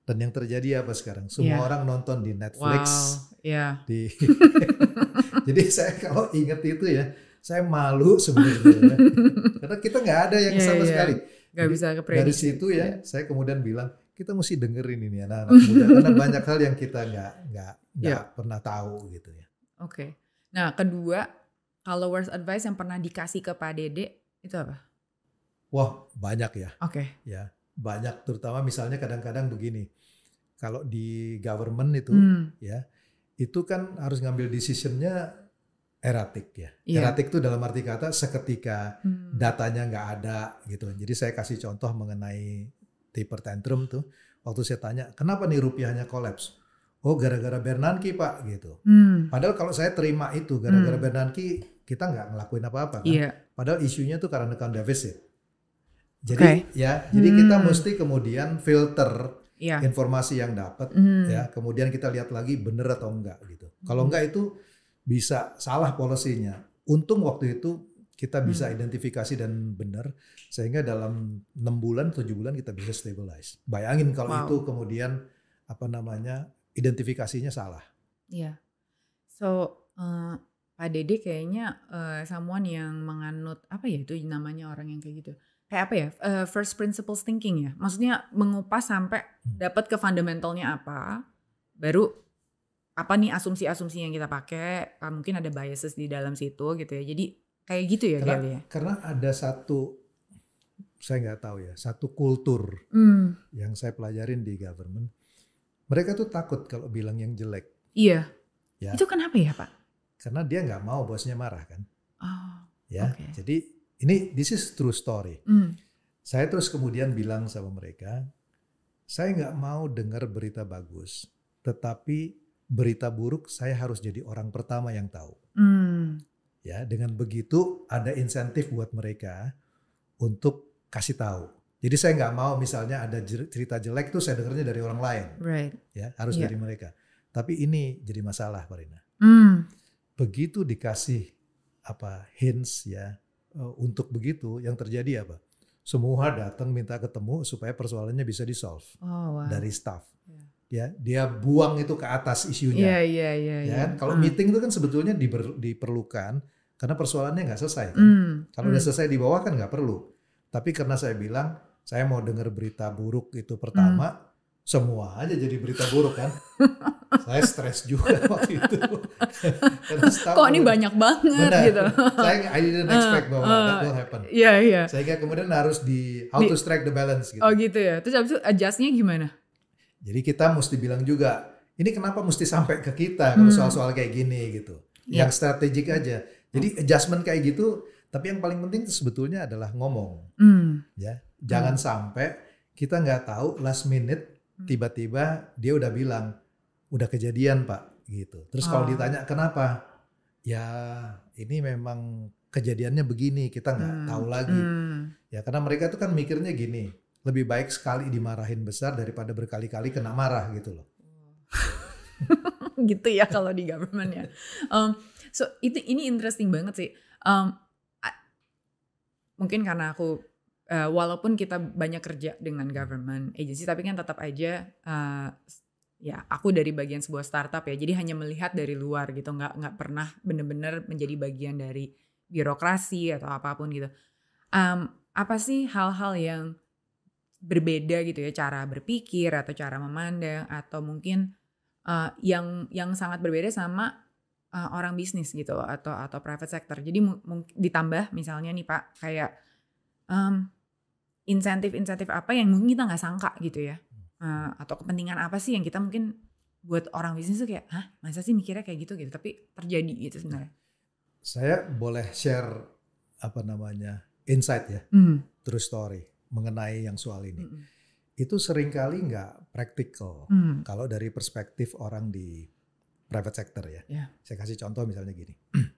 Dan yang terjadi apa sekarang? Semua yeah. orang nonton di Netflix. Wow. Yeah. Di Jadi saya kalau inget itu ya, saya malu sebenarnya. Ya. Karena kita nggak ada yang yeah, sama yeah. sekali. Gak Jadi, bisa dari situ ya, yeah. saya kemudian bilang kita mesti dengerin ini anak-anak muda karena banyak hal yang kita nggak nggak nggak yeah. pernah tahu gitu ya. Oke. Okay. Nah kedua kalau worst advice yang pernah dikasih ke Pak Dede itu apa? Wah banyak ya. Oke. Okay. Ya banyak terutama misalnya kadang-kadang begini kalau di government itu hmm. ya itu kan harus ngambil decisionnya eratik ya yeah. eratik itu dalam arti kata seketika hmm. datanya nggak ada gitu jadi saya kasih contoh mengenai taper tantrum tuh waktu saya tanya kenapa nih rupiahnya kolaps oh gara-gara Bernanke pak gitu hmm. padahal kalau saya terima itu gara-gara hmm. Bernanke kita nggak ngelakuin apa-apa kan yeah. padahal isunya tuh karena account deficit jadi okay. ya hmm. jadi kita hmm. mesti kemudian filter yeah. informasi yang dapat hmm. ya kemudian kita lihat lagi bener atau enggak gitu kalau hmm. enggak itu bisa salah polisinya untung waktu itu kita hmm. bisa hmm. identifikasi dan benar sehingga dalam enam bulan tujuh bulan kita bisa stabilize. Bayangin kalau wow. itu kemudian apa namanya identifikasinya salah. ya Yeah. So uh, Pak Dede kayaknya uh, someone yang menganut apa ya itu namanya orang yang kayak gitu. Kayak apa ya? Uh, first principles thinking ya. Maksudnya mengupas sampai hmm. dapat ke fundamentalnya apa, baru apa nih asumsi-asumsi yang kita pakai, ah, mungkin ada biases di dalam situ gitu ya. Jadi Kayak gitu ya karena, Gali ya? Karena ada satu, saya nggak tahu ya, satu kultur mm. yang saya pelajarin di government. Mereka tuh takut kalau bilang yang jelek. Iya. Ya. Itu kenapa ya Pak? Karena dia nggak mau bosnya marah kan. Oh, ya, okay. jadi ini this is true story. Mm. Saya terus kemudian bilang sama mereka, saya nggak mau dengar berita bagus, tetapi berita buruk saya harus jadi orang pertama yang tahu. Mm. Ya, dengan begitu ada insentif buat mereka untuk kasih tahu. Jadi saya nggak mau misalnya ada cerita jelek tuh saya dengarnya dari orang lain. Right. Ya, harus yeah. dari mereka. Tapi ini jadi masalah, Marina Mm. Begitu dikasih apa hints ya eh, untuk begitu yang terjadi apa? Semua datang minta ketemu supaya persoalannya bisa di solve oh, wow. dari staff ya dia buang itu ke atas isunya. Iya iya iya. Ya, iya. kan? Kalau hmm. meeting itu kan sebetulnya diber, diperlukan karena persoalannya nggak selesai. Kan? Hmm. Kalau hmm. udah selesai di bawah kan nggak perlu. Tapi karena saya bilang saya mau dengar berita buruk itu pertama, hmm. semua aja jadi berita buruk kan. saya stres juga waktu itu. Kok ini banyak banget benar. gitu. saya I didn't eh, expect bahwa uh, happen. Iya yeah, iya. Yeah. kemudian harus di how di, to strike the balance gitu. Oh gitu ya. Terus abis itu adjustnya gimana? Jadi kita mesti bilang juga, ini kenapa mesti sampai ke kita kalau hmm. soal-soal kayak gini gitu. Yeah. Yang strategik aja. Jadi hmm. adjustment kayak gitu, tapi yang paling penting sebetulnya adalah ngomong. Mm. Ya, jangan mm. sampai kita nggak tahu last minute hmm. tiba-tiba dia udah bilang udah kejadian pak gitu. Terus kalau ah. ditanya kenapa, ya ini memang kejadiannya begini kita nggak hmm. tahu lagi. Hmm. Ya karena mereka tuh kan mikirnya gini, lebih baik sekali dimarahin besar daripada berkali-kali kena marah gitu loh. gitu ya kalau di government ya. Um, so itu ini interesting banget sih. Um, mungkin karena aku uh, walaupun kita banyak kerja dengan government agency tapi kan tetap aja uh, ya aku dari bagian sebuah startup ya jadi hanya melihat dari luar gitu nggak nggak pernah bener-bener menjadi bagian dari birokrasi atau apapun gitu um, apa sih hal-hal yang berbeda gitu ya cara berpikir atau cara memandang atau mungkin uh, yang yang sangat berbeda sama uh, orang bisnis gitu loh atau atau private sector. Jadi ditambah misalnya nih Pak kayak um, insentif-insentif apa yang mungkin kita nggak sangka gitu ya uh, atau kepentingan apa sih yang kita mungkin buat orang bisnis tuh kayak hah masa sih mikirnya kayak gitu gitu tapi terjadi gitu sebenarnya. Saya boleh share apa namanya insight ya, mm. true story mengenai yang soal ini. Mm. Itu seringkali nggak praktikal mm. kalau dari perspektif orang di private sector ya. Yeah. Saya kasih contoh misalnya gini.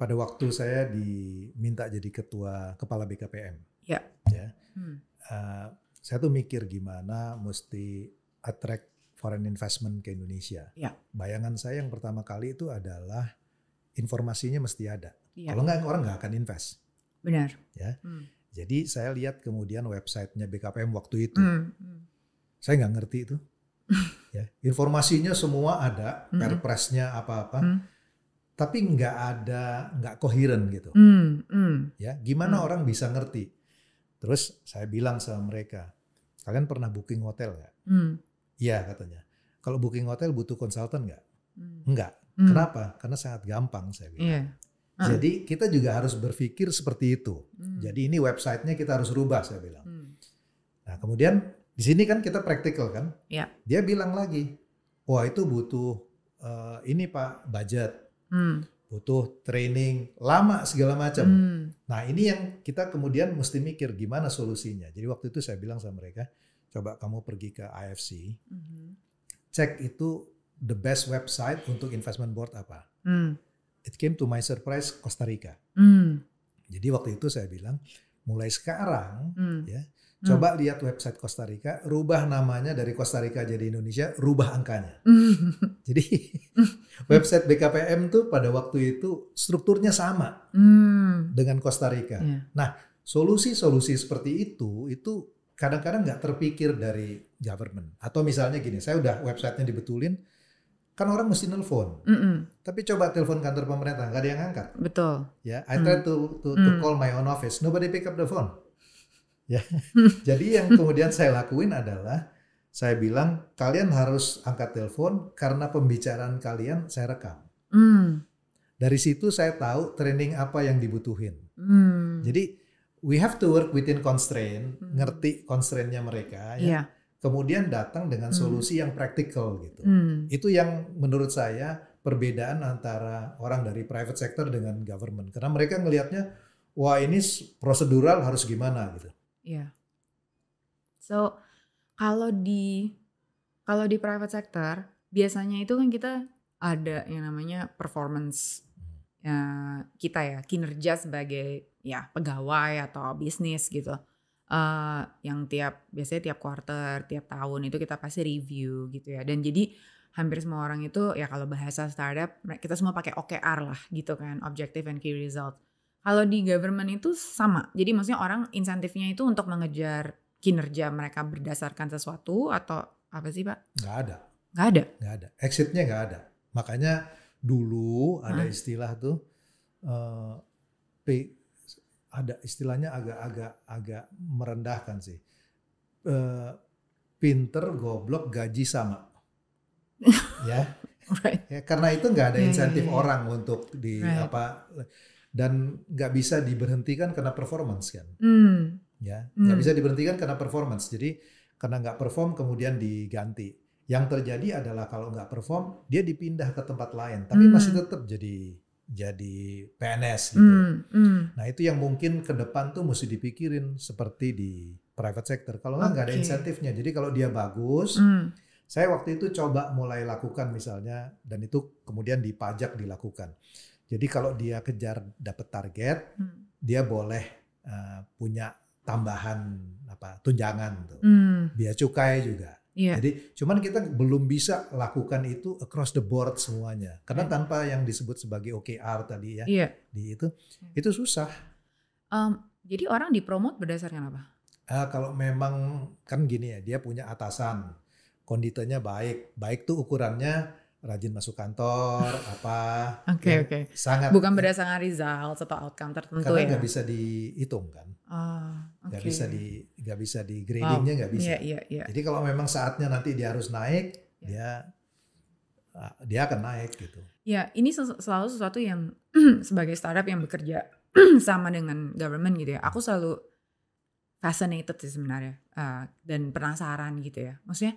Pada waktu saya diminta jadi ketua kepala BKPM, yeah. ya, hmm. uh, saya tuh mikir gimana mesti attract foreign investment ke Indonesia. Yeah. Bayangan saya yang pertama kali itu adalah informasinya mesti ada. Yeah. Kalau nggak orang nggak akan invest. Benar. Ya. Hmm. Jadi saya lihat kemudian websitenya BKPM waktu itu. mm. Saya nggak ngerti itu. ya, informasinya semua ada, mm. perpresnya apa-apa. mm. Tapi nggak ada, nggak koheren gitu. Mm. Mm. Ya, gimana mm. orang bisa ngerti? Terus saya bilang sama mereka, kalian pernah booking hotel nggak? Hmm. Iya mm. katanya. Kalau booking hotel butuh konsultan nggak? Mm. Enggak. Mm. Kenapa? Karena sangat gampang saya bilang. Yeah. Jadi kita juga harus berpikir seperti itu. Hmm. Jadi ini websitenya kita harus rubah saya bilang. Hmm. Nah kemudian di sini kan kita praktikal kan. Ya. Dia bilang lagi, wah itu butuh uh, ini pak budget, hmm. butuh training lama segala macam. Hmm. Nah ini yang kita kemudian mesti mikir gimana solusinya. Jadi waktu itu saya bilang sama mereka, coba kamu pergi ke IFC, hmm. cek itu the best website untuk investment board apa. Hmm it came to my surprise Costa Rica. Mm. Jadi waktu itu saya bilang mulai sekarang mm. ya hmm. coba lihat website Costa Rica, rubah namanya dari Costa Rica jadi Indonesia, rubah angkanya. Mm. Jadi website BKPM tuh pada waktu itu strukturnya sama mm. dengan Costa Rica. Yeah. Nah solusi-solusi seperti itu itu kadang-kadang nggak terpikir dari government atau misalnya gini, saya udah websitenya dibetulin kan orang mesti nelfon. Mm -mm. Tapi coba telepon kantor pemerintah, gak ada yang angkat. Betul. Ya, yeah, I try mm. to to, to mm. call my own office, nobody pick up the phone. Ya, jadi yang kemudian saya lakuin adalah saya bilang kalian harus angkat telepon karena pembicaraan kalian saya rekam. Mm. Dari situ saya tahu training apa yang dibutuhin. Mm. Jadi we have to work within constraint, mm. ngerti constraintnya mereka. Ya. Yeah kemudian datang dengan hmm. solusi hmm. yang praktikal gitu. Hmm. Itu yang menurut saya perbedaan antara orang dari private sector dengan government. Karena mereka melihatnya, wah ini prosedural harus gimana gitu. Iya. Yeah. So kalau di kalau di private sector biasanya itu kan kita ada yang namanya performance ya, kita ya kinerja sebagai ya pegawai atau bisnis gitu. Eh, yang tiap biasanya tiap quarter, tiap tahun itu kita pasti review gitu ya. Dan jadi hampir semua orang itu ya kalau bahasa startup kita semua pakai OKR lah gitu kan, objective and key result. Kalau di government itu sama. Jadi maksudnya orang insentifnya itu untuk mengejar kinerja mereka berdasarkan sesuatu atau apa sih pak? Gak ada. Gak ada. Gak ada. Exitnya gak ada. Makanya dulu ada Hah? istilah tuh uh, P ada istilahnya agak-agak agak merendahkan sih. E, pinter, goblok, gaji sama. ya. Right. ya. Karena itu nggak ada iya, iya, insentif yeah, yeah, yeah. orang untuk di right. apa dan nggak bisa diberhentikan karena performance kan. Mm. Ya, hmm. nggak mm. bisa diberhentikan karena performance. Jadi karena nggak perform kemudian diganti. Yang terjadi adalah kalau nggak perform dia dipindah ke tempat lain, tapi mm. masih tetap jadi jadi PNS gitu. Mm, mm. Nah itu yang mungkin ke depan tuh mesti dipikirin seperti di private sector. Kalau nggak okay. ada insentifnya. Jadi kalau dia bagus, mm. saya waktu itu coba mulai lakukan misalnya dan itu kemudian dipajak dilakukan. Jadi kalau dia kejar dapat target, mm. dia boleh uh, punya tambahan apa tunjangan tuh. Mm. Biaya cukai juga. Yeah. Jadi cuman kita belum bisa lakukan itu across the board semuanya. Karena yeah. Hmm. tanpa yang disebut sebagai OKR tadi ya, yeah. di itu hmm. itu susah. Um, jadi orang dipromot berdasarkan apa? Uh, kalau memang kan gini ya, dia punya atasan, Konditornya baik, baik tuh ukurannya rajin masuk kantor apa oke okay, ya. oke okay. sangat bukan berdasarkan result atau outcome tertentu karena ya nggak bisa dihitung kan oh nggak gak bisa di nggak bisa di gradingnya nggak bisa. Yeah, yeah, yeah. Jadi kalau memang saatnya nanti dia harus naik, yeah. dia ah, dia akan naik gitu. Ya, ini selalu sesuatu yang sebagai startup yang bekerja sama dengan government gitu ya. Aku selalu fascinated sih sebenarnya uh, dan penasaran gitu ya. Maksudnya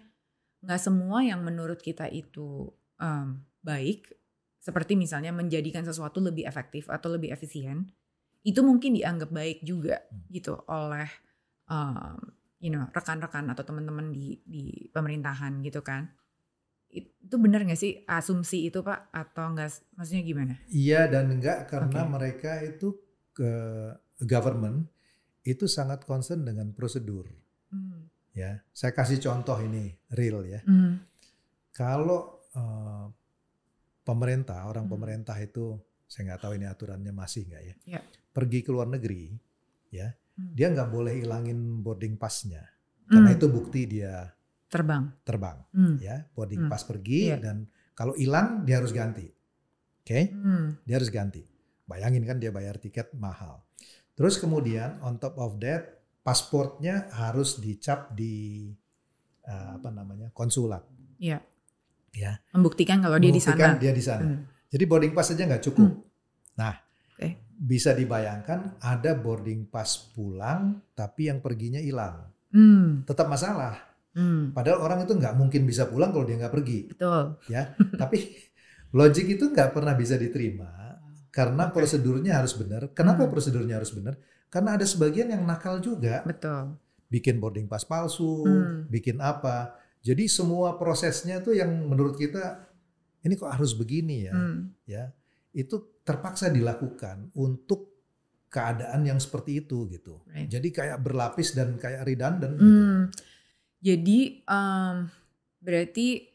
nggak semua yang menurut kita itu um, baik, seperti misalnya menjadikan sesuatu lebih efektif atau lebih efisien itu mungkin dianggap baik juga hmm. gitu oleh um, you know rekan-rekan atau teman-teman di di pemerintahan gitu kan itu benar nggak sih asumsi itu pak atau enggak maksudnya gimana? Iya dan enggak karena okay. mereka itu ke government itu sangat concern dengan prosedur. Hmm. Ya, saya kasih contoh ini real ya. Hmm. Kalau uh, pemerintah orang hmm. pemerintah itu saya nggak tahu ini aturannya masih nggak ya. ya. Pergi ke luar negeri, ya, hmm. dia nggak boleh hilangin boarding passnya hmm. karena itu bukti dia terbang. Terbang, hmm. ya, boarding hmm. pass pergi ya. dan kalau hilang dia harus ganti, oke? Okay? Hmm. Dia harus ganti. Bayangin kan dia bayar tiket mahal. Terus kemudian on top of that pasportnya harus dicap di uh, apa namanya konsulat. Iya. Ya. Membuktikan kalau dia Membuktikan di sana. dia di sana. Hmm. Jadi boarding pass aja nggak cukup. Hmm. Nah, okay. bisa dibayangkan ada boarding pass pulang tapi yang perginya hilang. Hmm. Tetap masalah. Hmm. Padahal orang itu nggak mungkin bisa pulang kalau dia nggak pergi. Betul. Ya, tapi logik itu nggak pernah bisa diterima karena okay. prosedurnya harus benar. Kenapa hmm. prosedurnya harus benar? Karena ada sebagian yang nakal juga. Betul. Bikin boarding pass palsu, hmm. bikin apa. Jadi semua prosesnya tuh yang menurut kita ini kok harus begini ya hmm. ya itu terpaksa dilakukan untuk keadaan yang seperti itu gitu right. jadi kayak berlapis dan kayak redundant hmm. gitu. jadi um, berarti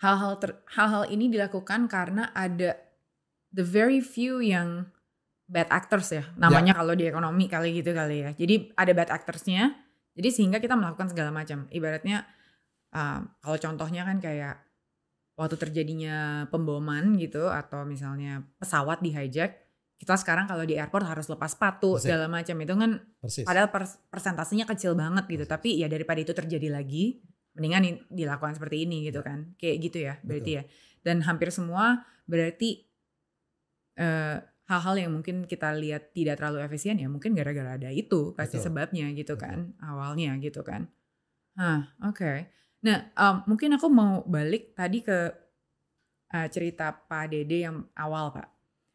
hal-hal hal-hal ini dilakukan karena ada the very few yang bad actors ya, ya. namanya ya. kalau di ekonomi kali gitu kali ya jadi ada bad actorsnya jadi sehingga kita melakukan segala macam ibaratnya um, kalau contohnya kan kayak waktu terjadinya pemboman gitu atau misalnya pesawat di hijack kita sekarang kalau di airport harus lepas sepatu segala macam itu kan Persis. padahal pers persentasenya kecil banget gitu Persis. tapi ya daripada itu terjadi lagi mendingan dilakukan seperti ini gitu ya. kan kayak gitu ya berarti Betul. ya dan hampir semua berarti eh, hal-hal uh, yang mungkin kita lihat tidak terlalu efisien ya mungkin gara-gara ada itu pasti Betul. sebabnya gitu Betul. kan awalnya gitu kan ah oke okay. Nah, um, mungkin aku mau balik tadi ke uh, cerita Pak Dede yang awal, Pak.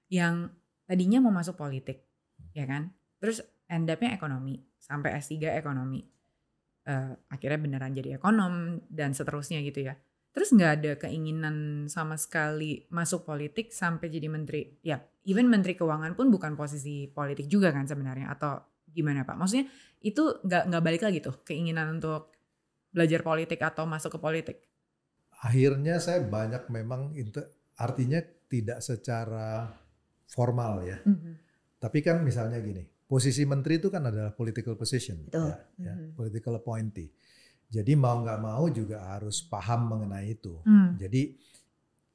Yang tadinya mau masuk politik, ya kan? Terus end up-nya ekonomi, sampai S3 ekonomi. Uh, akhirnya beneran jadi ekonom dan seterusnya gitu ya. Terus nggak ada keinginan sama sekali masuk politik sampai jadi menteri. Ya, even menteri keuangan pun bukan posisi politik juga kan sebenarnya atau gimana Pak? Maksudnya itu nggak nggak balik lagi tuh keinginan untuk belajar politik atau masuk ke politik? Akhirnya saya banyak memang artinya tidak secara formal ya. Mm -hmm. Tapi kan misalnya gini, posisi menteri itu kan adalah political position, Ya, mm -hmm. ya, mm-hmm. political appointee. Jadi mau nggak mau juga harus paham mengenai itu. Mm. Jadi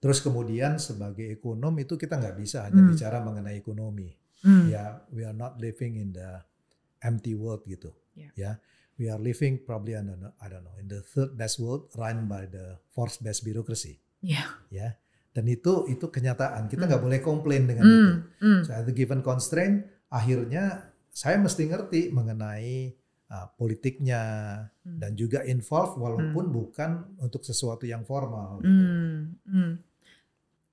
terus kemudian sebagai ekonom itu kita nggak bisa hanya mm. bicara mengenai ekonomi. Mm. Ya, we are not living in the empty world gitu. Yeah. Ya, we are living probably I don't know, I don't know in the third best world run by the fourth best bureaucracy. Ya. Yeah. Ya. Yeah. Dan itu itu kenyataan. Kita hmm. nggak mm. boleh komplain dengan mm. itu. Mm. So at the given constraint, akhirnya saya mesti ngerti mengenai uh, politiknya mm. dan juga involve walaupun mm. bukan untuk sesuatu yang formal. Gitu. Mm. Mm.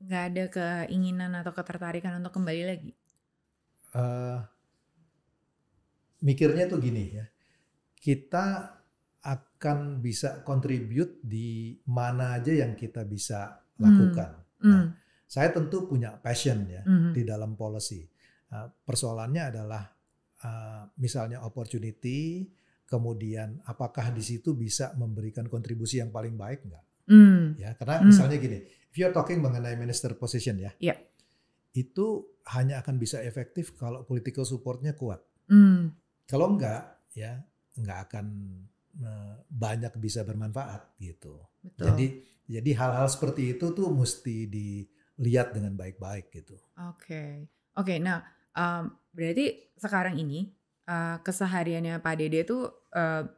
Gak ada keinginan atau ketertarikan untuk kembali lagi. Uh, mikirnya tuh gini ya kita akan bisa contribute di mana aja yang kita bisa hmm. lakukan. Mm. Nah, saya tentu punya passion ya mm. di dalam policy. Nah, persoalannya adalah uh, misalnya opportunity, kemudian apakah di situ bisa memberikan kontribusi yang paling baik nggak? Mm. Ya, karena mm. misalnya gini, if you're talking mengenai minister position ya, yeah. itu hanya akan bisa efektif kalau political supportnya kuat. Mm. Kalau enggak, ya nggak akan banyak bisa bermanfaat gitu. Betul. Jadi jadi hal-hal seperti itu tuh mesti dilihat dengan baik-baik gitu. Oke. Okay. Oke, okay, nah um, berarti sekarang ini uh, kesehariannya Pak Dede tuh uh,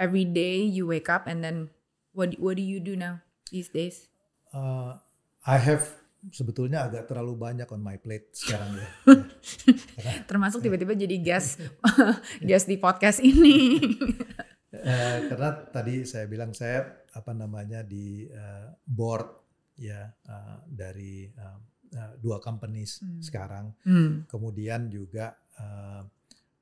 every day you wake up and then what what do you do now these days? Uh, I have sebetulnya agak terlalu banyak on my plate sekarang ya. Termasuk iya. tiba-tiba jadi guest iya. guest di podcast ini. eh, karena tadi saya bilang saya apa namanya di uh, board ya uh, dari uh, uh, dua companies hmm. sekarang. Hmm. Kemudian juga uh,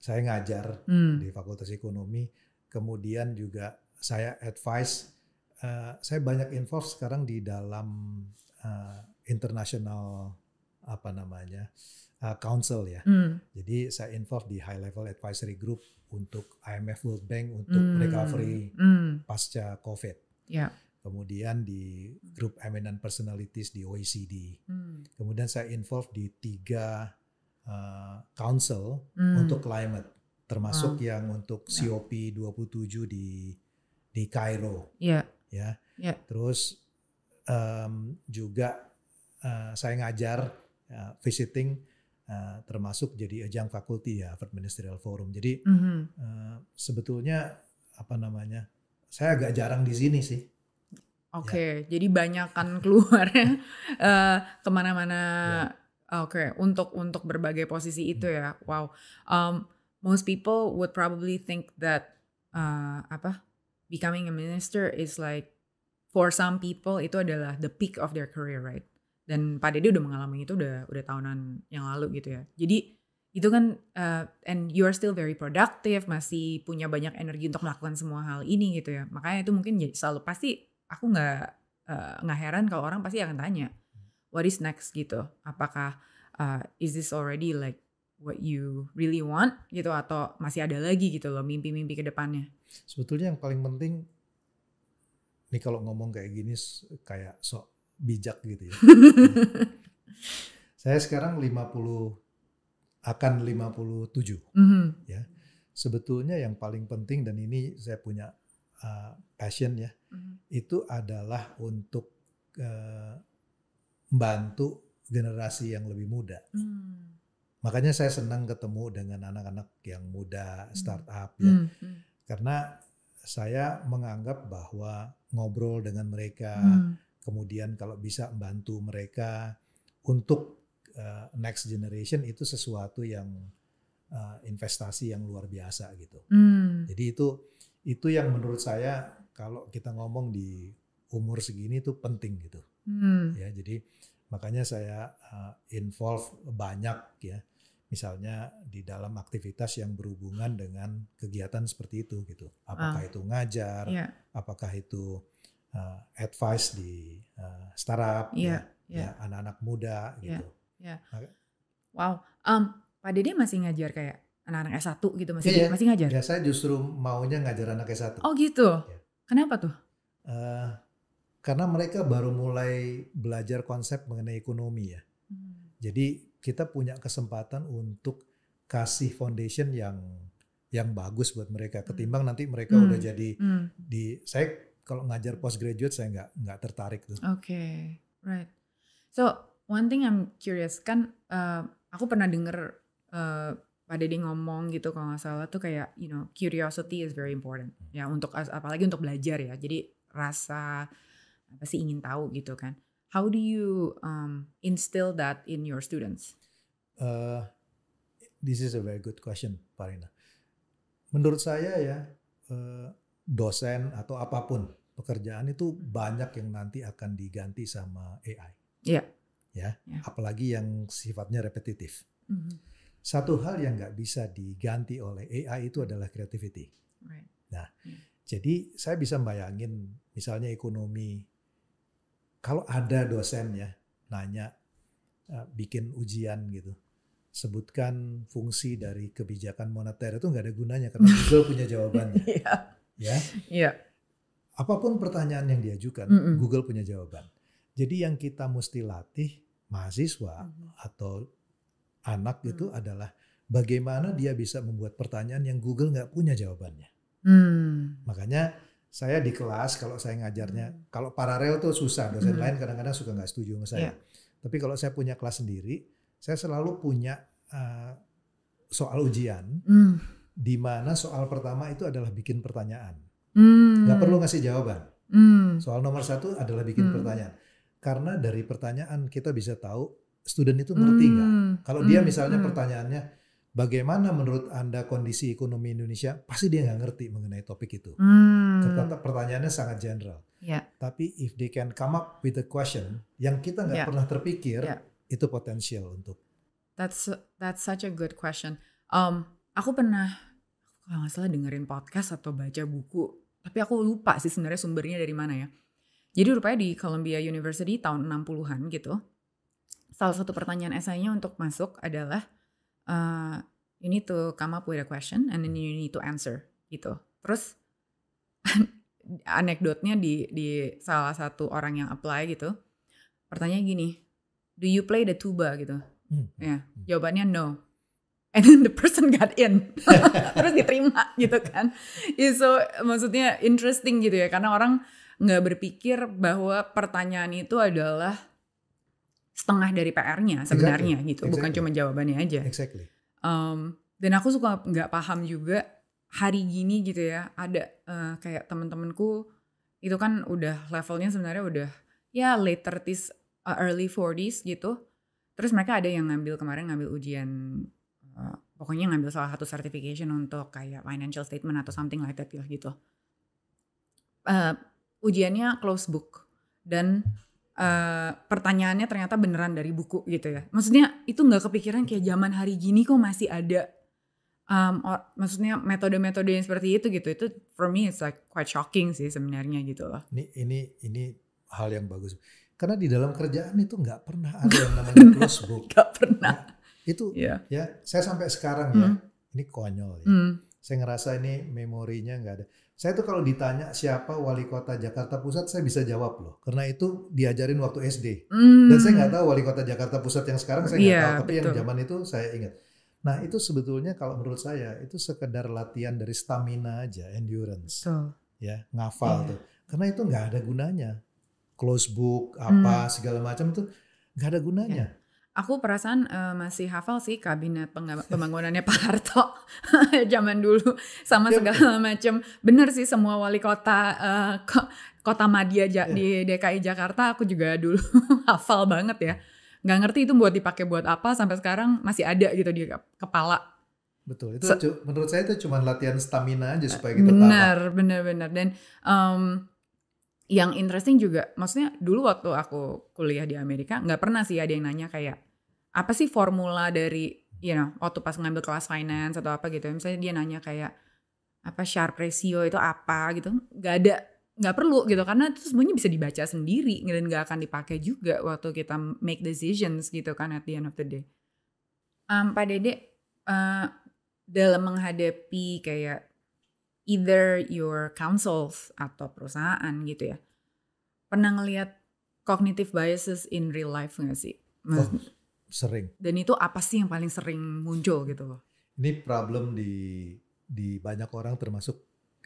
saya ngajar hmm. di Fakultas Ekonomi, kemudian juga saya advice, uh, saya banyak involve sekarang di dalam uh, international apa namanya uh, council ya. Mm. Jadi saya involved di high level advisory group untuk IMF World Bank untuk mm. recovery mm. pasca COVID. Yeah. Kemudian di grup eminent personalities di OECD. Mm. Kemudian saya involved di tiga uh, council mm. untuk climate, termasuk wow. yang untuk ya. COP 27 di di Kairo. Yeah. Ya. Yeah. Ya. Terus um, juga Eh, saya ngajar uh, visiting uh, termasuk jadi ajang fakulti ya Harvard Ministerial Forum. Jadi mm-hmm. uh, sebetulnya apa namanya? Saya agak jarang di sini sih. Oke, okay, ya. jadi banyak kan keluarnya kemana-mana. Ya. Oke, okay. untuk untuk berbagai posisi itu hmm. ya. Wow, um, most people would probably think that uh, apa becoming a minister is like for some people itu adalah the peak of their career, right? dan Pak Dede udah mengalami itu udah udah tahunan yang lalu gitu ya jadi itu kan uh, and you are still very productive masih punya banyak energi untuk melakukan semua hal ini gitu ya makanya itu mungkin selalu pasti aku nggak eh, nggak uh, heran kalau orang pasti akan tanya what is next gitu apakah uh, is this already like what you really want gitu atau masih ada lagi gitu loh mimpi-mimpi ke depannya. Sebetulnya yang paling penting ini kalau ngomong kayak gini kayak sok bijak gitu ya. Nah, saya sekarang 50 akan 57 mm -hmm. ya. Sebetulnya yang paling penting dan ini saya punya uh, passion ya. Mm -hmm. Itu adalah untuk uh, membantu generasi yang lebih muda. Mm. Makanya saya senang ketemu dengan anak-anak yang muda mm. startup ya. Mm, mm. Karena saya menganggap bahwa ngobrol dengan mereka, mm kemudian kalau bisa membantu mereka untuk uh, next generation itu sesuatu yang uh, investasi yang luar biasa gitu. Mm. Jadi itu itu yang menurut saya kalau kita ngomong di umur segini itu penting gitu. Mm. Ya jadi makanya saya uh, involve banyak ya. Misalnya di dalam aktivitas yang berhubungan dengan kegiatan seperti itu gitu. Apakah uh, itu ngajar, yeah. apakah itu uh, advice di uh, startup, yeah, ya, yeah. ya anak-anak muda yeah, gitu. Yeah. Iya. Wow, um, Pak Dede masih ngajar kayak anak-anak S1 gitu masih yeah, masih ngajar? Ya saya justru maunya ngajar anak S1. Oh gitu. Yeah. Kenapa tuh? Uh, karena mereka baru mulai belajar konsep mengenai ekonomi ya. Hmm. Jadi kita punya kesempatan untuk kasih foundation yang yang bagus buat mereka ketimbang hmm. nanti mereka hmm. udah jadi hmm. di saya kalau ngajar postgraduate saya nggak nggak tertarik tuh. Oke, okay. right. So one thing I'm curious kan uh, aku pernah dengar uh, eh, Pak Deddy ngomong gitu kalau nggak salah tuh kayak you know curiosity is very important hmm. ya untuk apalagi untuk belajar ya. Jadi rasa apa sih ingin tahu gitu kan. How do you um, instill that in your students? Uh, this is a very good question, Parina. Menurut saya ya. Uh, dosen atau apapun pekerjaan itu banyak yang nanti akan diganti sama AI. Iya. Ya, ya. apalagi yang sifatnya repetitif. Mm-hmm. Satu hal yang nggak bisa diganti oleh AI itu adalah creativity. Right. Nah, yeah. jadi saya bisa bayangin misalnya ekonomi, kalau ada dosen ya nanya eh, bikin ujian gitu, sebutkan fungsi dari kebijakan moneter itu nggak ada gunanya karena Google punya jawabannya. Iya ya. Iya. Apapun pertanyaan yang diajukan, mm -mm. Google punya jawaban. Jadi yang kita mesti latih mahasiswa atau anak mm. itu adalah bagaimana dia bisa membuat pertanyaan yang Google nggak punya jawabannya. Mm. Makanya saya di kelas kalau saya ngajarnya, mm. kalau paralel tuh susah. Dosen mm. lain kadang-kadang suka nggak setuju sama saya. Yeah. Tapi kalau saya punya kelas sendiri, saya selalu punya uh, soal ujian. Mm di mana soal pertama itu adalah bikin pertanyaan. Hmm. Gak perlu ngasih jawaban. Hmm. Soal nomor satu adalah bikin hmm. pertanyaan. Karena dari pertanyaan kita bisa tahu student itu ngerti nggak. Hmm. Gak? Kalau hmm. dia misalnya hmm. pertanyaannya, bagaimana menurut anda kondisi ekonomi Indonesia? Pasti dia nggak ngerti mengenai topik itu. Hmm. pertanyaannya sangat general. Yeah. Tapi if they can come up with a question yang kita nggak yeah. pernah terpikir, yeah. itu potensial untuk. That's that's such a good question. Um, aku pernah kalau nggak salah dengerin podcast atau baca buku tapi aku lupa sih sebenarnya sumbernya dari mana ya jadi rupanya di Columbia University tahun 60-an gitu salah satu pertanyaan esainya untuk masuk adalah uh, you need to come up with a question and then you need to answer gitu terus anekdotnya di di salah satu orang yang apply gitu pertanyaan gini do you play the tuba gitu hmm. ya jawabannya no and then the person got in terus diterima gitu kan yeah, so maksudnya interesting gitu ya karena orang nggak berpikir bahwa pertanyaan itu adalah setengah dari PR-nya sebenarnya gitu. exactly. gitu exactly. bukan cuma jawabannya aja exactly. um, dan aku suka nggak paham juga hari gini gitu ya ada uh, kayak temen-temenku itu kan udah levelnya sebenarnya udah ya late 30s uh, eh, early 40s gitu terus mereka ada yang ngambil kemarin ngambil ujian Eh, pokoknya ngambil salah satu certification untuk kayak financial statement atau something like that lah gitu. Uh, ujiannya close book dan uh, pertanyaannya ternyata beneran dari buku gitu ya. Maksudnya itu nggak kepikiran kayak zaman hari gini kok masih ada um, or, maksudnya metode-metode yang seperti itu gitu. Itu for me it's like quite shocking sih sebenarnya gitu loh. Ini ini ini hal yang bagus. Karena di dalam kerjaan itu nggak pernah ada yang namanya close book. Nggak pernah. Itu yeah. ya, saya sampai sekarang ya, hmm. ini konyol ya. Mm. Saya ngerasa ini memorinya nggak ada. Saya tuh kalau ditanya siapa wali kota Jakarta Pusat, saya bisa jawab loh. Karena itu diajarin waktu SD. Mm. Dan saya nggak tahu wali kota Jakarta Pusat yang sekarang saya nggak yeah, tahu. Tapi betul. yang zaman itu saya ingat. Nah itu sebetulnya kalau menurut saya itu sekedar latihan dari stamina aja, endurance. Betul. Ya, ngafal yeah. tuh. Karena itu nggak ada gunanya. Close book, apa, hmm. segala macam itu nggak ada gunanya. Yeah. Aku perasaan uh, masih hafal sih kabinet pembangunannya Pak Harto zaman dulu sama iya, segala macam. Bener sih semua wali kota uh, kota Madia ja iya. di DKI Jakarta aku juga dulu hafal banget ya. Gak ngerti itu buat dipakai buat apa sampai sekarang masih ada gitu di kepala. Betul. Itu so, menurut saya itu cuma latihan stamina aja supaya kita tahu. Benar, benar, benar. Dan um, yang interesting juga, maksudnya dulu waktu aku kuliah di Amerika nggak pernah sih ada yang nanya kayak apa sih formula dari, you know, waktu pas ngambil kelas finance atau apa gitu, misalnya dia nanya kayak apa sharp ratio itu apa gitu, nggak ada, nggak perlu gitu karena itu semuanya bisa dibaca sendiri dan nggak akan dipakai juga waktu kita make decisions gitu kan at the end of the day. Um, Pak Dede, uh, dalam menghadapi kayak either your councils atau perusahaan gitu ya pernah ngelihat cognitive biases in real life nggak sih? Oh, sering. Dan itu apa sih yang paling sering muncul gitu loh? Ini problem di di banyak orang termasuk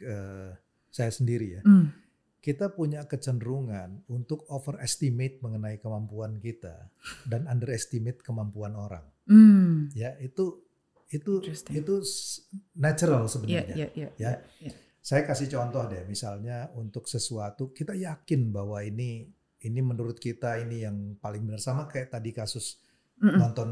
uh, saya sendiri ya. Mm. Kita punya kecenderungan untuk overestimate mengenai kemampuan kita dan underestimate kemampuan orang. Mm. Ya itu itu itu natural sebenarnya yeah, yeah, yeah, ya. ya. Saya kasih contoh deh, misalnya untuk sesuatu kita yakin bahwa ini ini menurut kita ini yang paling benar sama kayak tadi kasus mm -mm. nonton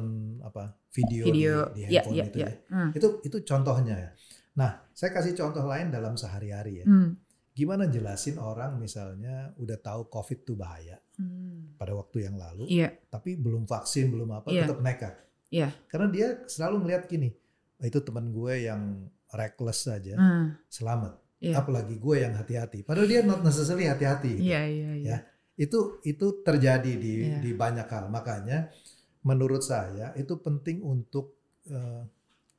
apa video, video di, di ya, handphone yeah, yeah, itu yeah. ya. Mm. Itu itu contohnya. Ya. Nah, saya kasih contoh lain dalam sehari-hari ya. Mm. Gimana jelasin orang misalnya udah tahu COVID itu bahaya mm. pada waktu yang lalu, yeah. tapi belum vaksin belum apa yeah. tetap nekat Iya. Yeah. Karena dia selalu melihat gini, itu teman gue yang reckless saja, mm. selamat. Yeah. Apalagi gue yang hati-hati. Padahal dia not necessarily hati-hati. Gitu. Iya, iya, iya. Ya, itu itu terjadi di yeah. di banyak hal. Makanya menurut saya itu penting untuk uh,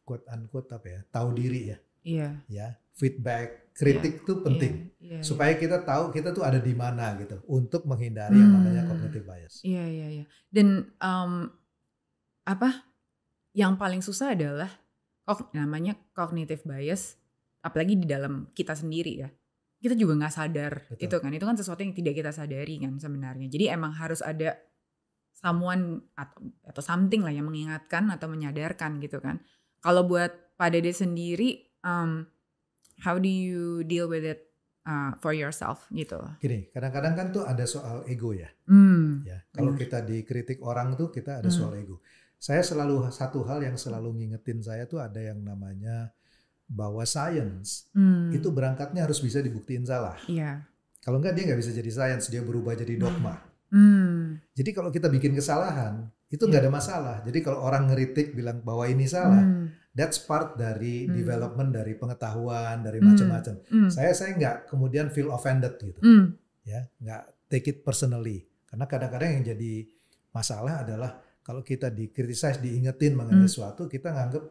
quote unquote apa ya? tahu diri ya. Iya. Ya, feedback, kritik iya. itu yeah. penting. Yeah. Yeah, iya. supaya kita tahu kita tuh ada di mana gitu untuk menghindari hmm. yang namanya cognitive bias. Iya, yeah, iya, yeah, iya. Yeah. Dan um apa yang paling susah adalah namanya cognitive bias apalagi di dalam kita sendiri ya kita juga nggak sadar Betul. itu kan itu kan sesuatu yang tidak kita sadari kan sebenarnya jadi emang harus ada someone atau atau something lah yang mengingatkan atau menyadarkan gitu kan kalau buat pada dia sendiri um, how do you deal with it uh, for yourself gitu gini kadang-kadang kan tuh ada soal ego ya Mm. ya kalau kita dikritik orang tuh kita ada mm. soal ego saya selalu satu hal yang selalu ngingetin saya tuh ada yang namanya bahwa science hmm. itu berangkatnya harus bisa dibuktiin salah. Yeah. Kalau enggak dia nggak bisa jadi science, dia berubah jadi hmm. dogma. Hmm. Jadi kalau kita bikin kesalahan itu iya. nggak yeah. ada masalah. Jadi kalau orang ngeritik bilang bahwa ini salah, hmm. that's part dari hmm. development dari pengetahuan dari hmm. macam-macam. Hmm. Saya saya nggak kemudian feel offended gitu, hmm. ya nggak take it personally. Karena kadang-kadang yang jadi masalah adalah kalau kita dikritisize diingetin mengenai hmm. suatu kita nganggep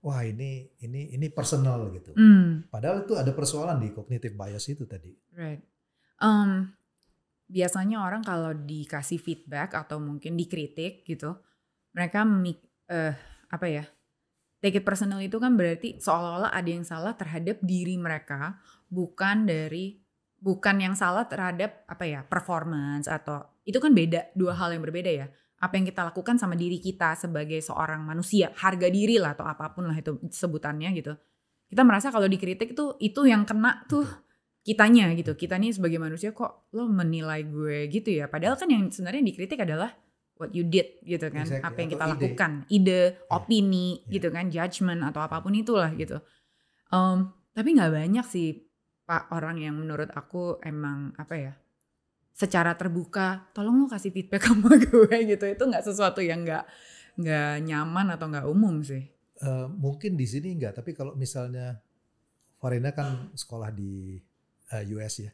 wah ini ini ini personal gitu hmm. padahal itu ada persoalan di kognitif bias itu tadi right um, biasanya orang kalau dikasih feedback atau mungkin dikritik gitu mereka mik uh, apa ya take it personal itu kan berarti seolah-olah ada yang salah terhadap diri mereka bukan dari bukan yang salah terhadap apa ya performance atau itu kan beda dua hal yang berbeda ya apa yang kita lakukan sama diri kita sebagai seorang manusia harga diri lah atau apapun lah itu sebutannya gitu kita merasa kalau dikritik tuh itu yang kena tuh kitanya gitu kita nih sebagai manusia kok lo menilai gue gitu ya padahal kan yang sebenarnya dikritik adalah what you did gitu kan exactly. apa yang kita atau lakukan ide, ide ya. opini yeah. gitu kan judgement atau apapun itulah gitu um, tapi nggak banyak sih pak orang yang menurut aku emang apa ya secara terbuka tolong lu kasih feedback sama gue gitu itu nggak sesuatu yang nggak nggak nyaman atau nggak umum sih uh, mungkin di sini nggak tapi kalau misalnya Farina kan sekolah di uh, eh, US ya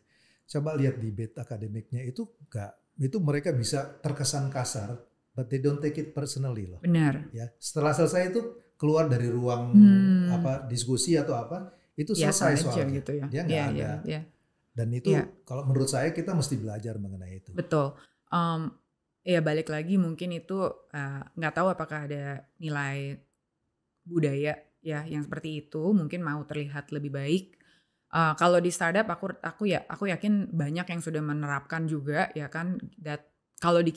coba lihat di bed akademiknya itu nggak itu mereka bisa terkesan kasar but they don't take it personally loh benar ya setelah selesai itu keluar dari ruang hmm. apa diskusi atau apa itu selesai ya, soalnya gitu ya. dia ya nggak ya, ada ya, ya. Dan itu yeah. kalau menurut saya kita mesti belajar mengenai itu. Betul. Um, ya balik lagi mungkin itu eh, nggak uh, tahu apakah ada nilai budaya ya yang seperti itu mungkin mau terlihat lebih baik. Uh, kalau di startup aku aku ya aku yakin banyak yang sudah menerapkan juga ya kan that kalau di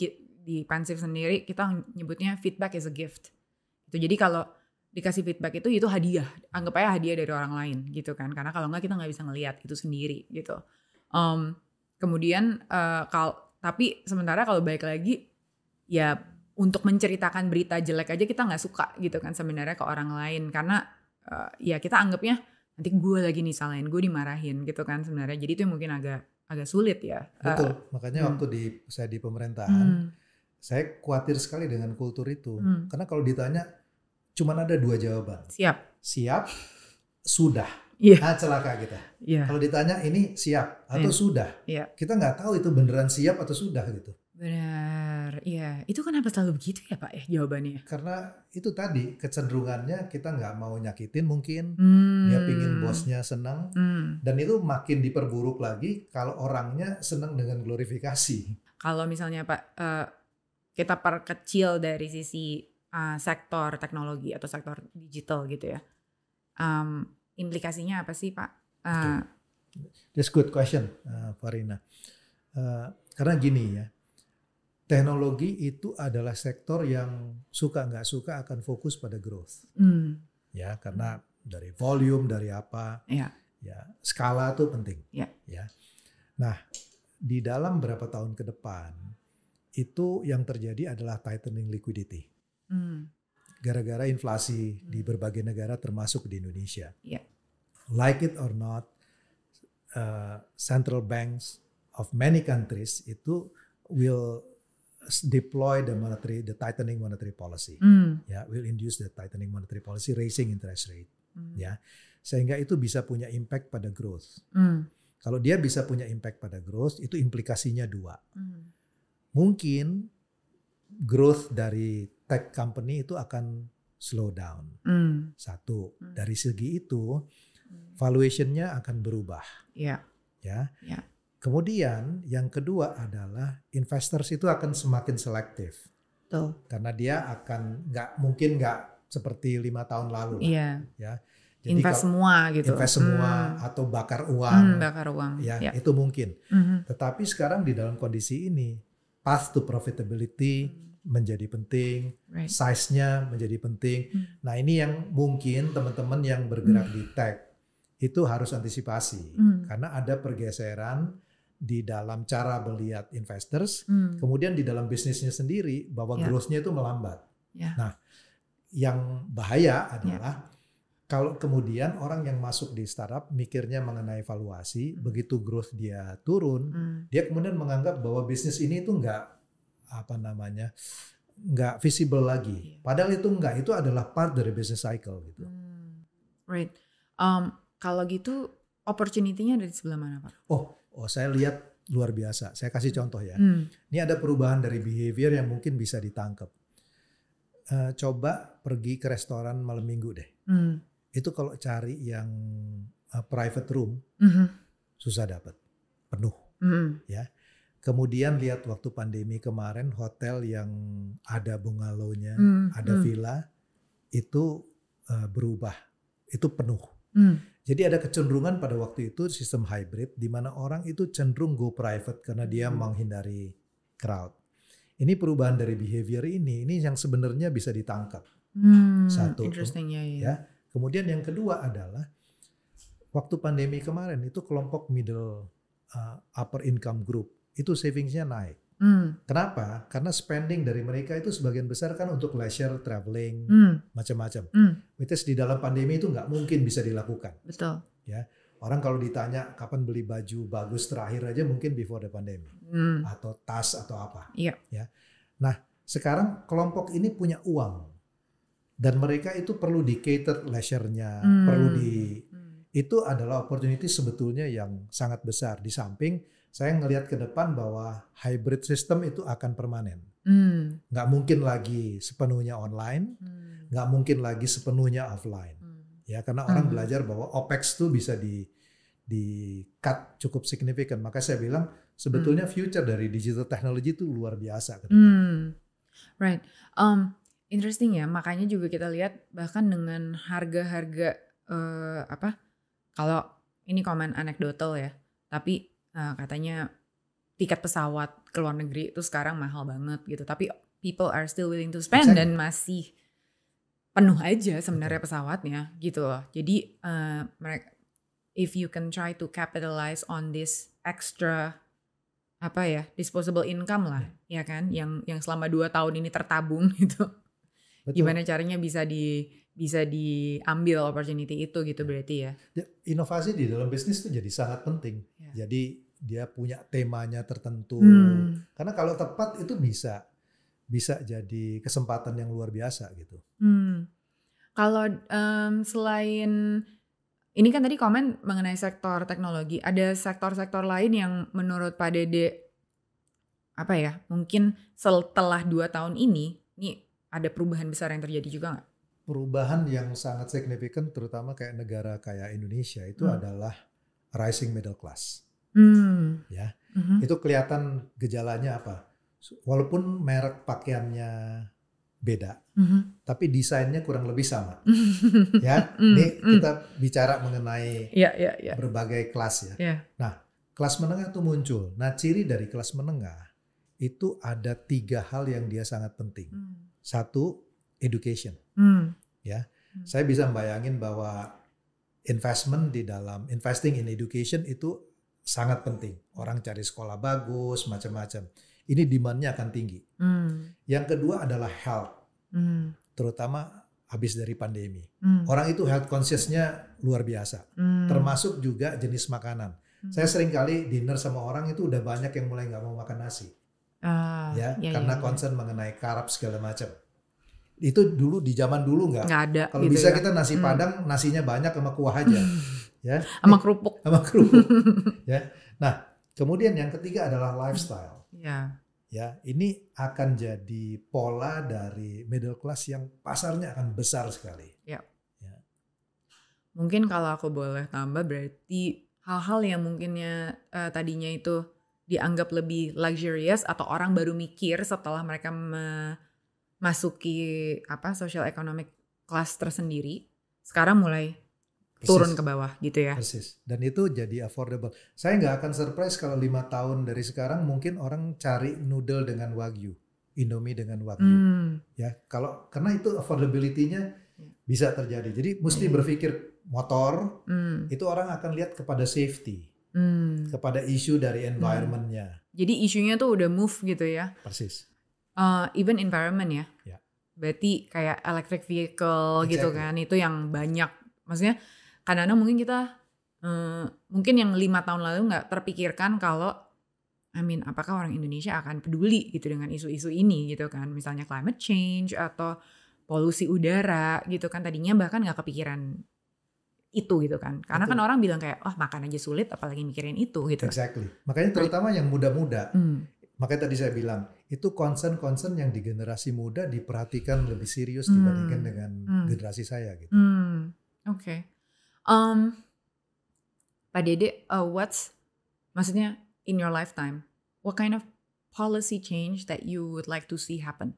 di pensif sendiri kita nyebutnya feedback is a gift. jadi kalau dikasih feedback itu itu hadiah anggap aja hadiah dari orang lain gitu kan karena kalau nggak kita nggak bisa ngelihat itu sendiri gitu um, kemudian uh, kal tapi sementara kalau baik lagi ya untuk menceritakan berita jelek aja kita nggak suka gitu kan sebenarnya ke orang lain karena uh, ya kita anggapnya nanti gue lagi nih salahin gue dimarahin gitu kan sebenarnya jadi itu yang mungkin agak agak sulit ya betul uh, makanya hmm. waktu di saya di pemerintahan hmm. saya khawatir sekali dengan kultur itu hmm. karena kalau ditanya cuma ada dua jawaban. Siap. Siap, sudah. Yeah. Nah, celaka kita. Yeah. Kalau ditanya ini siap atau yeah. sudah, yeah. kita nggak tahu itu beneran siap atau sudah gitu. Benar, iya. Itu kan kenapa selalu begitu ya Pak ya jawabannya? Karena itu tadi kecenderungannya kita nggak mau nyakitin mungkin, hmm. dia pingin bosnya senang, hmm. dan itu makin diperburuk lagi kalau orangnya senang dengan glorifikasi. Kalau misalnya Pak, uh, kita perkecil dari sisi uh, sektor teknologi atau sektor digital gitu ya. Um, implikasinya apa sih Pak? Uh, That's good question, uh, Farina. Uh, karena gini ya, teknologi itu adalah sektor yang suka nggak suka akan fokus pada growth. Mm. Ya, karena dari volume, dari apa, yeah. ya skala itu penting. Yeah. Ya, nah di dalam berapa tahun ke depan itu yang terjadi adalah tightening liquidity. Hmm. Gara-gara hmm. inflasi di berbagai negara termasuk di Indonesia. Yeah. Like it or not, uh, central banks of many countries itu will deploy the monetary the tightening monetary policy. Mm. Ya, yeah, will induce the tightening monetary policy raising interest rate. Mm. Ya. Yeah. Sehingga itu bisa punya impact pada growth. Mm. Kalau dia bisa punya impact pada growth, itu implikasinya dua. Mm. Mungkin growth dari tech company itu akan slow down. Mm. Satu mm. dari segi itu hmm. valuationnya akan berubah. Yeah. Ya. Yeah. Ya. Kemudian yang kedua adalah investors itu akan semakin selektif. Betul. Karena dia akan nggak mungkin nggak seperti lima tahun lalu. Iya. Yeah. Ya. Jadi invest semua gitu. Invest semua hmm. atau bakar hmm, uang. Hmm, bakar uang. Ya, ya. itu mungkin. Mm -hmm. Tetapi sekarang di dalam kondisi ini path to profitability hmm menjadi penting, right. size-nya menjadi penting. Hmm. Nah ini yang mungkin teman-teman yang bergerak hmm. di tech itu harus antisipasi hmm. karena ada pergeseran di dalam cara melihat investors, hmm. kemudian di dalam bisnisnya sendiri bahwa yeah. growth-nya itu melambat. Yeah. Nah yang bahaya ya. adalah yeah. Kalau kemudian orang yang masuk di startup mikirnya mengenai valuasi, hmm. begitu growth dia turun, hmm. dia kemudian menganggap bahwa bisnis ini itu enggak apa namanya nggak visible lagi. Iya. Padahal itu nggak, itu adalah part dari business cycle gitu. Hmm, right. Um, kalau gitu opportunity-nya ada sebelah mana Pak? Oh, oh saya lihat luar biasa. Saya kasih contoh ya. Hmm. Ini ada perubahan dari behavior yang mungkin bisa ditangkap. Uh, eh, coba pergi ke restoran malam minggu deh. Hmm. Itu kalau cari yang uh, private room mm -hmm. susah dapat, penuh. Mm -hmm. Ya, Kemudian lihat waktu pandemi kemarin hotel yang ada bungalownya, hmm, ada hmm. villa itu uh, berubah, itu penuh. Hmm. Jadi ada kecenderungan pada waktu itu sistem hybrid di mana orang itu cenderung go private karena dia hmm. menghindari crowd. Ini perubahan dari behavior ini, ini yang sebenarnya bisa ditangkap. Hmm, Satu. Interesting, ya. ya. ya. ya. Kemudian yang kedua adalah waktu pandemi kemarin itu kelompok middle uh, upper income group itu savingsnya naik. Hmm. Kenapa? Karena spending dari mereka itu sebagian besar kan untuk leisure, traveling, hmm. macam-macam. Hmm. Which is di dalam pandemi itu nggak mungkin bisa dilakukan. Betul. Ya, orang kalau ditanya kapan beli baju bagus terakhir aja mungkin before the pandemi hmm. atau tas atau apa. Iya. Yeah. Ya. Nah, sekarang kelompok ini punya uang dan mereka itu perlu di cater leisure-nya, hmm. perlu di hmm. itu adalah opportunity sebetulnya yang sangat besar di samping saya ngelihat ke depan bahwa hybrid system itu akan permanen. Mm. Nggak mungkin lagi sepenuhnya online, mm. nggak mungkin lagi sepenuhnya offline. Mm. Ya karena orang mm. belajar bahwa OPEX itu bisa di di cut cukup signifikan. Maka saya bilang sebetulnya mm. future dari digital technology itu luar biasa ke hmm. Right. Um, interesting ya. Makanya juga kita lihat bahkan dengan harga-harga uh, apa? Kalau ini komen anekdotal ya, tapi Eh, katanya tiket pesawat ke luar negeri itu sekarang mahal banget gitu tapi people are still willing to spend dan masih penuh aja sebenarnya pesawatnya gitu loh jadi uh, eh, mereka if you can try to capitalize on this extra apa ya disposable income lah yeah. ya kan yang yang selama dua tahun ini tertabung gitu Betul. gimana caranya bisa di bisa diambil opportunity itu gitu berarti ya? ya inovasi di dalam bisnis itu jadi sangat penting yeah. jadi dia punya temanya tertentu. Hmm. Karena kalau tepat itu bisa bisa jadi kesempatan yang luar biasa gitu. Hmm. Kalau um, selain ini kan tadi komen mengenai sektor teknologi, ada sektor-sektor lain yang menurut Pak Dede apa ya? Mungkin setelah dua tahun ini, ini ada perubahan besar yang terjadi juga nggak? Perubahan yang sangat signifikan, terutama kayak negara kayak Indonesia itu hmm. adalah rising middle class Hmm. Ya. hmm Itu kelihatan gejalanya apa. Walaupun merek pakaiannya beda, hmm tapi desainnya kurang lebih sama. ya, mm, Ini hmm ini kita bicara mengenai yeah, yeah, yeah. berbagai kelas ya. Yeah. Nah, kelas menengah itu muncul. Nah, ciri dari kelas menengah itu ada tiga hal yang dia sangat penting. Hmm. Satu, education. Hmm. Ya, hmm. saya bisa bayangin bahwa investment di dalam investing in education itu sangat penting. Orang cari sekolah bagus, macam-macam. Ini demandnya akan tinggi. Mm. Yang kedua adalah health, mm. terutama habis dari pandemi. Mm. Orang itu health consciousnya luar biasa, Mm. termasuk juga jenis makanan. Mm. Saya sering kali dinner sama orang itu udah banyak yang mulai nggak mau makan nasi, uh, ya, ya karena ya, ya. concern mengenai karab segala macam. Itu dulu di zaman dulu nggak. Nggak ada. Kalau gitu bisa ya. kita nasi hmm. padang, nasinya banyak sama kuah aja. ya sama kerupuk sama kerupuk ya nah kemudian yang ketiga adalah lifestyle ya ya ini akan jadi pola dari middle class yang pasarnya akan besar sekali ya, ya. mungkin kalau aku boleh tambah berarti hal-hal yang mungkinnya uh, eh, tadinya itu dianggap lebih luxurious atau orang baru mikir setelah mereka memasuki apa social economic class tersendiri sekarang mulai Persis. turun ke bawah gitu ya. Persis. Dan itu jadi affordable. Saya nggak akan surprise kalau lima tahun dari sekarang mungkin orang cari noodle dengan wagyu, indomie dengan wagyu. Hmm. Ya, kalau karena itu affordability-nya ya. bisa terjadi. Jadi mesti hmm. berpikir motor hmm. itu orang akan lihat kepada safety, hmm. kepada isu dari hmm. environmentnya. Hmm. Jadi isunya tuh udah move gitu ya. Persis. Uh, even environment ya. ya. Berarti kayak electric vehicle exactly. gitu kan itu yang banyak. Maksudnya kadang-kadang mungkin kita uh, mungkin yang lima tahun lalu nggak terpikirkan kalau I mean apakah orang Indonesia akan peduli gitu dengan isu-isu ini gitu kan misalnya climate change atau polusi udara gitu kan tadinya bahkan nggak kepikiran itu gitu kan karena kan Betul. kan orang bilang kayak oh makan aja sulit apalagi mikirin itu gitu exactly makanya terutama yang muda-muda hmm. makanya tadi saya bilang itu concern-concern yang di generasi muda diperhatikan lebih serius hmm. dibandingkan hmm. dengan hmm. generasi saya gitu hmm. oke okay. Um, Pak Dede, uh, what's maksudnya in your lifetime? What kind of policy change that you would like to see happen?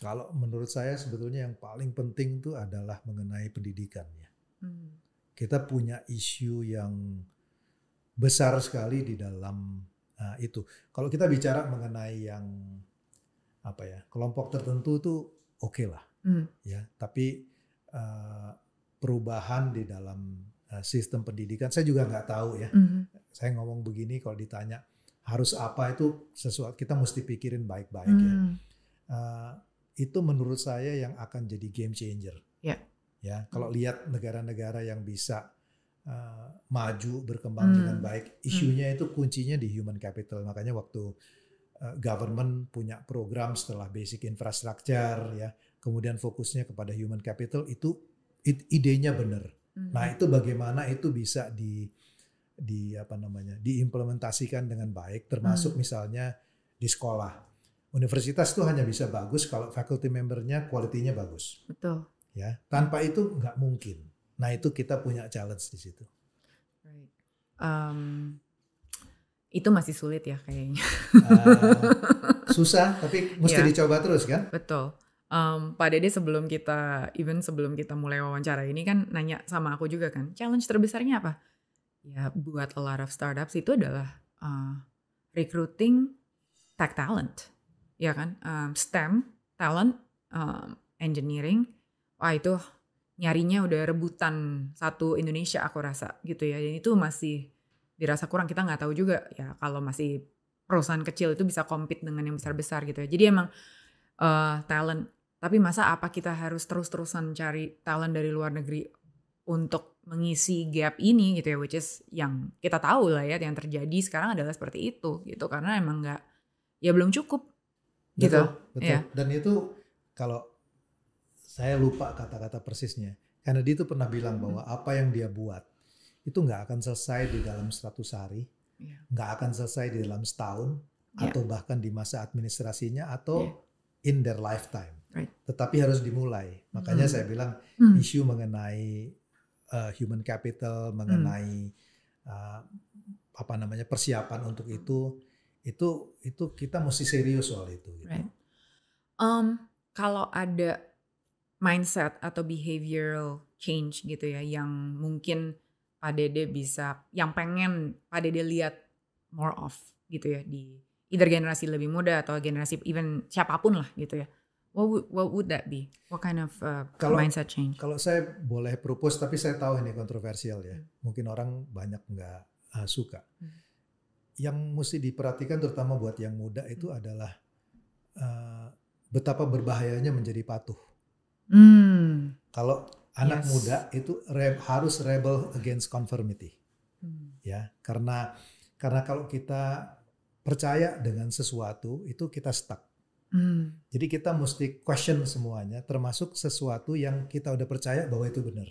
Kalau menurut saya sebetulnya yang paling penting itu adalah mengenai pendidikannya. Hmm. Kita punya isu yang besar sekali di dalam uh, itu. Kalau kita bicara mengenai yang apa ya kelompok tertentu itu oke okay lah, hmm. ya. Tapi uh, perubahan di dalam eh, sistem pendidikan. Saya juga nggak tahu ya. Mm -hmm. Saya ngomong begini kalau ditanya harus apa itu sesuatu kita mesti pikirin baik-baik mm. ya. Uh, itu menurut saya yang akan jadi game changer. Yeah. Ya, kalau mhm. lihat negara-negara yang bisa uh, maju berkembang mm. dengan baik, mhm. isunya mm. itu kuncinya di human capital. Makanya waktu uh, government punya program setelah basic infrastructure ya, kemudian fokusnya kepada human capital itu idenya benar. Hmm. Nah itu bagaimana itu bisa di di apa namanya diimplementasikan dengan baik termasuk hmm. misalnya di sekolah universitas itu hanya bisa bagus kalau faculty membernya kualitinya bagus betul ya tanpa itu nggak mungkin nah itu kita punya challenge di situ right. um, itu masih sulit ya kayaknya uh, susah tapi mesti yeah. dicoba terus kan betul um, Pak Dede sebelum kita even sebelum kita mulai wawancara ini kan nanya sama aku juga kan challenge terbesarnya apa ya buat a lot of startups itu adalah uh, recruiting tech talent ya kan um, STEM talent um, engineering wah itu nyarinya udah rebutan satu Indonesia aku rasa gitu ya dan itu masih dirasa kurang kita nggak tahu juga ya kalau masih perusahaan kecil itu bisa compete dengan yang besar-besar gitu ya jadi emang uh, talent tapi masa apa kita harus terus-terusan cari talent dari luar negeri untuk mengisi gap ini gitu ya, which is yang kita tahu lah ya yang terjadi sekarang adalah seperti itu gitu karena emang nggak ya belum cukup gitu. Ya. Dan itu kalau saya lupa kata-kata persisnya karena dia itu pernah bilang bahwa apa yang dia buat itu nggak akan selesai di dalam 100 hari, iya. nggak yeah. akan selesai di dalam setahun, yeah. atau bahkan di masa administrasinya atau yeah. in their lifetime tetapi harus dimulai. Makanya hmm. saya bilang hmm. isu mengenai uh, human capital, hmm. mengenai hmm. uh, apa namanya persiapan untuk itu, itu itu kita mesti serius soal itu. Gitu. Right. Um, kalau ada mindset atau behavioral change gitu ya, yang mungkin Pak Dede bisa, yang pengen Pak Dede lihat more of gitu ya di either generasi lebih muda atau generasi even siapapun lah gitu ya What would, what would that be? What kind of uh, kalau, mindset change? Kalau saya boleh propose, tapi saya tahu ini kontroversial ya. Hmm. Mungkin orang banyak nggak uh, suka. Hmm. Yang mesti diperhatikan terutama buat yang muda itu hmm. adalah uh, betapa berbahayanya menjadi patuh. Hmm. Kalau anak yes. muda itu re harus rebel against conformity, hmm. ya karena karena kalau kita percaya dengan sesuatu itu kita stuck Hmm. Jadi kita mesti question semuanya, termasuk sesuatu yang kita udah percaya bahwa itu benar.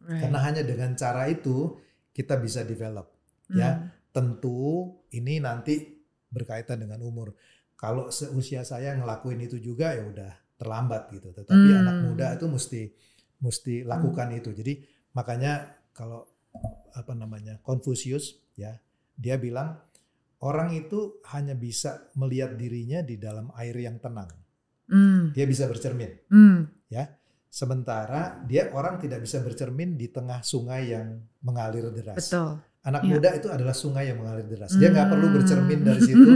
Right. Karena hanya dengan cara itu kita bisa develop. Hmm. Ya, tentu ini nanti berkaitan dengan umur. Kalau seusia saya ngelakuin itu juga ya udah terlambat gitu. Tetapi hmm. anak muda itu mesti mesti lakukan hmm. itu. Jadi makanya kalau apa namanya Confucius ya, dia bilang orang itu hanya bisa melihat dirinya di dalam air yang tenang. Mm. Dia bisa bercermin. Mm. Ya. Sementara dia orang tidak bisa bercermin di tengah sungai yang mengalir deras. Betul. Anak ya. muda itu adalah sungai yang mengalir deras. Dia nggak perlu bercermin dari situ,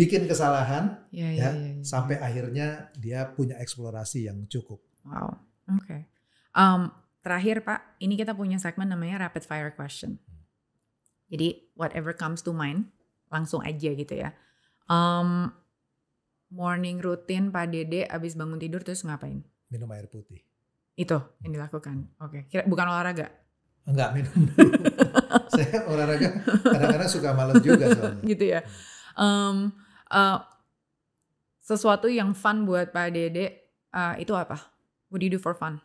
bikin kesalahan, iya, iya, ya, ya, ya, ya, ya. sampai akhirnya dia punya eksplorasi yang cukup. Wow, oke. Okay. Um, terakhir Pak, ini kita punya segmen namanya rapid fire question. Jadi whatever comes to mind, langsung aja gitu ya. Um, morning routine Pak Dede abis bangun tidur terus ngapain? Minum air putih. Itu yang dilakukan. Oke, okay. bukan olahraga. Enggak minum. Saya olahraga kadang-kadang suka males juga soalnya. gitu ya. Um, uh, sesuatu yang fun buat Pak Dede uh, itu apa? What do you do for fun?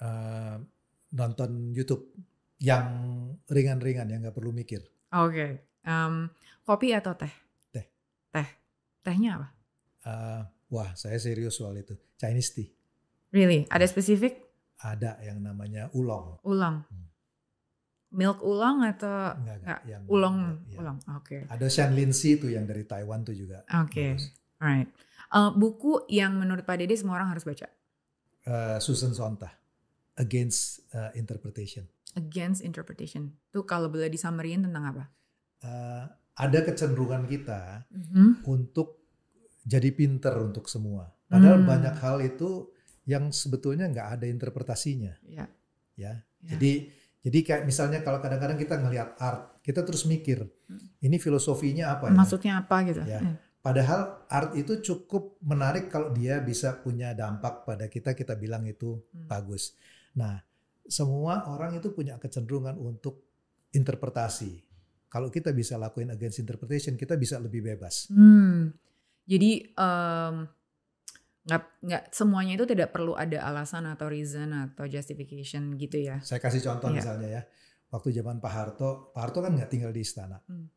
Uh, nonton YouTube yang ringan-ringan yang nggak perlu mikir. Oke. Okay. Um, Kopi atau teh? Teh. Teh. Tehnya apa? Uh, wah, saya serius soal itu. Chinese tea. Really? Ada spesifik? Ada yang namanya ulong ulong Hmm. Milk ulong atau enggak, enggak. Yang, ulong Ya. Ulong. Oke. Okay. Ada Shan Lin Si itu yang dari Taiwan tuh juga. Oke. Okay. Alright. Uh, buku yang menurut Pak Dede semua orang harus baca. Uh, Susan Sontag. Against uh, Interpretation. Against Interpretation. Itu kalau boleh disamarin tentang apa? Uh, ada kecenderungan kita mm-hmm. untuk jadi pinter untuk semua. Padahal mm. banyak hal itu yang sebetulnya nggak ada interpretasinya. Yeah. Ya. Yeah. Ya. Jadi jadi kayak misalnya kalau kadang-kadang kita ngelihat art, kita terus mikir, hmm. ini filosofinya apa? Ya? Maksudnya apa gitu? Ya. Hmm. Padahal art itu cukup menarik kalau dia bisa punya dampak pada kita, kita bilang itu hmm. bagus. Nah, semua orang itu punya kecenderungan untuk interpretasi kalau kita bisa lakuin against interpretation, kita bisa lebih bebas. Hmm. Jadi um, nggak nggak semuanya itu tidak perlu ada alasan atau reason atau justification gitu ya. Saya kasih contoh yeah. misalnya ya, waktu zaman Pak Harto, Pak Harto kan nggak tinggal di istana. Hmm.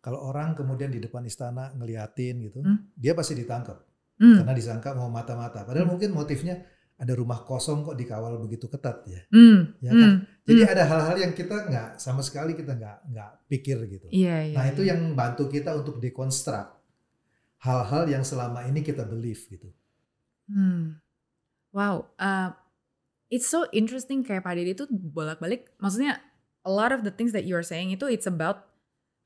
Kalau orang kemudian di depan istana ngeliatin gitu, hmm. dia pasti ditangkap hmm. karena disangka mau mata-mata. Padahal hmm. mungkin motifnya ada rumah kosong kok dikawal begitu ketat ya, mm. ya kan? Mm. Jadi mm. ada hal-hal yang kita nggak sama sekali kita nggak nggak pikir gitu. Yeah, yeah, nah itu iya. yang bantu kita untuk dekonstruk hal-hal yang selama ini kita believe gitu. mm. Wow, uh, it's so interesting kayak Pak Didi itu bolak-balik. Maksudnya a lot of the things that you are saying itu it's about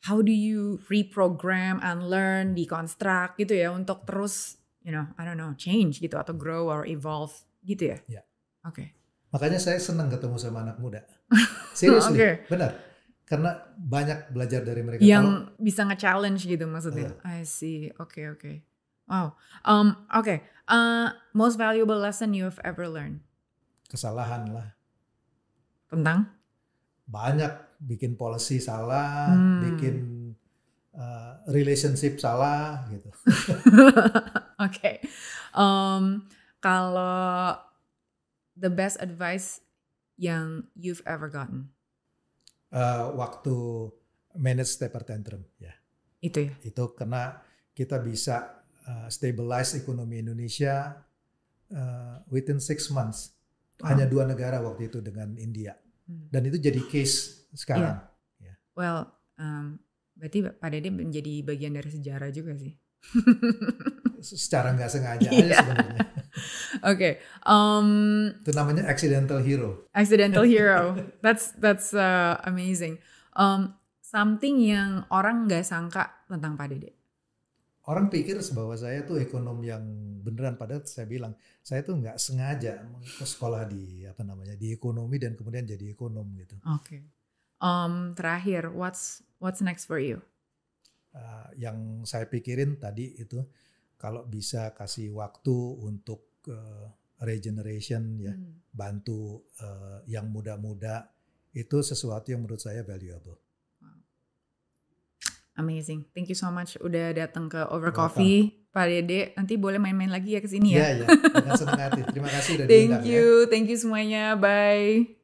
how do you reprogram, and learn deconstruct gitu ya untuk terus you know I don't know change gitu atau grow or evolve gitu ya? Ya. Oke. Okay. Makanya saya senang ketemu sama anak muda. Serius okay. benar. Karena banyak belajar dari mereka. Yang Kalau, bisa nge-challenge gitu maksudnya. Uh, I see. Oke, okay, oke. Okay. Wow. Um, oke. Okay. Uh, most valuable lesson you have ever learned? Kesalahan lah. Tentang? Banyak. Bikin policy salah, hmm. bikin uh, relationship salah gitu. oke. okay. Um, kalau the best advice yang you've ever gotten? Uh, waktu manage temper tantrum ya. Itu ya. Itu karena kita bisa uh, stabilize ekonomi Indonesia uh, within six months. Wow. Hanya dua negara waktu itu dengan India. Hmm. Dan itu jadi case sekarang. Yeah. Yeah. Well, um, berarti pada Dede menjadi bagian dari sejarah juga sih. secara nggak sengaja iya. aja sebenarnya. Oke, okay. um, itu namanya accidental hero. Accidental hero, that's that's uh, amazing. Um, something yang orang nggak sangka tentang Pak Dede. Orang pikir bahwa saya tuh ekonom yang beneran. Padahal saya bilang saya tuh nggak sengaja ke sekolah di apa namanya di ekonomi dan kemudian jadi ekonom gitu. Oke. Okay. Um, terakhir, what's what's next for you? uh, yang saya pikirin tadi itu kalau bisa kasih waktu untuk uh, regeneration ya hmm. bantu uh, yang muda-muda itu sesuatu yang menurut saya valuable. Amazing, thank you so much udah datang ke Over Coffee. Pak Dede, nanti boleh main-main lagi ya ke sini ya. Iya, iya. Dengan senang hati. Terima kasih udah diundang Thank ya. you, ya. thank you semuanya. Bye.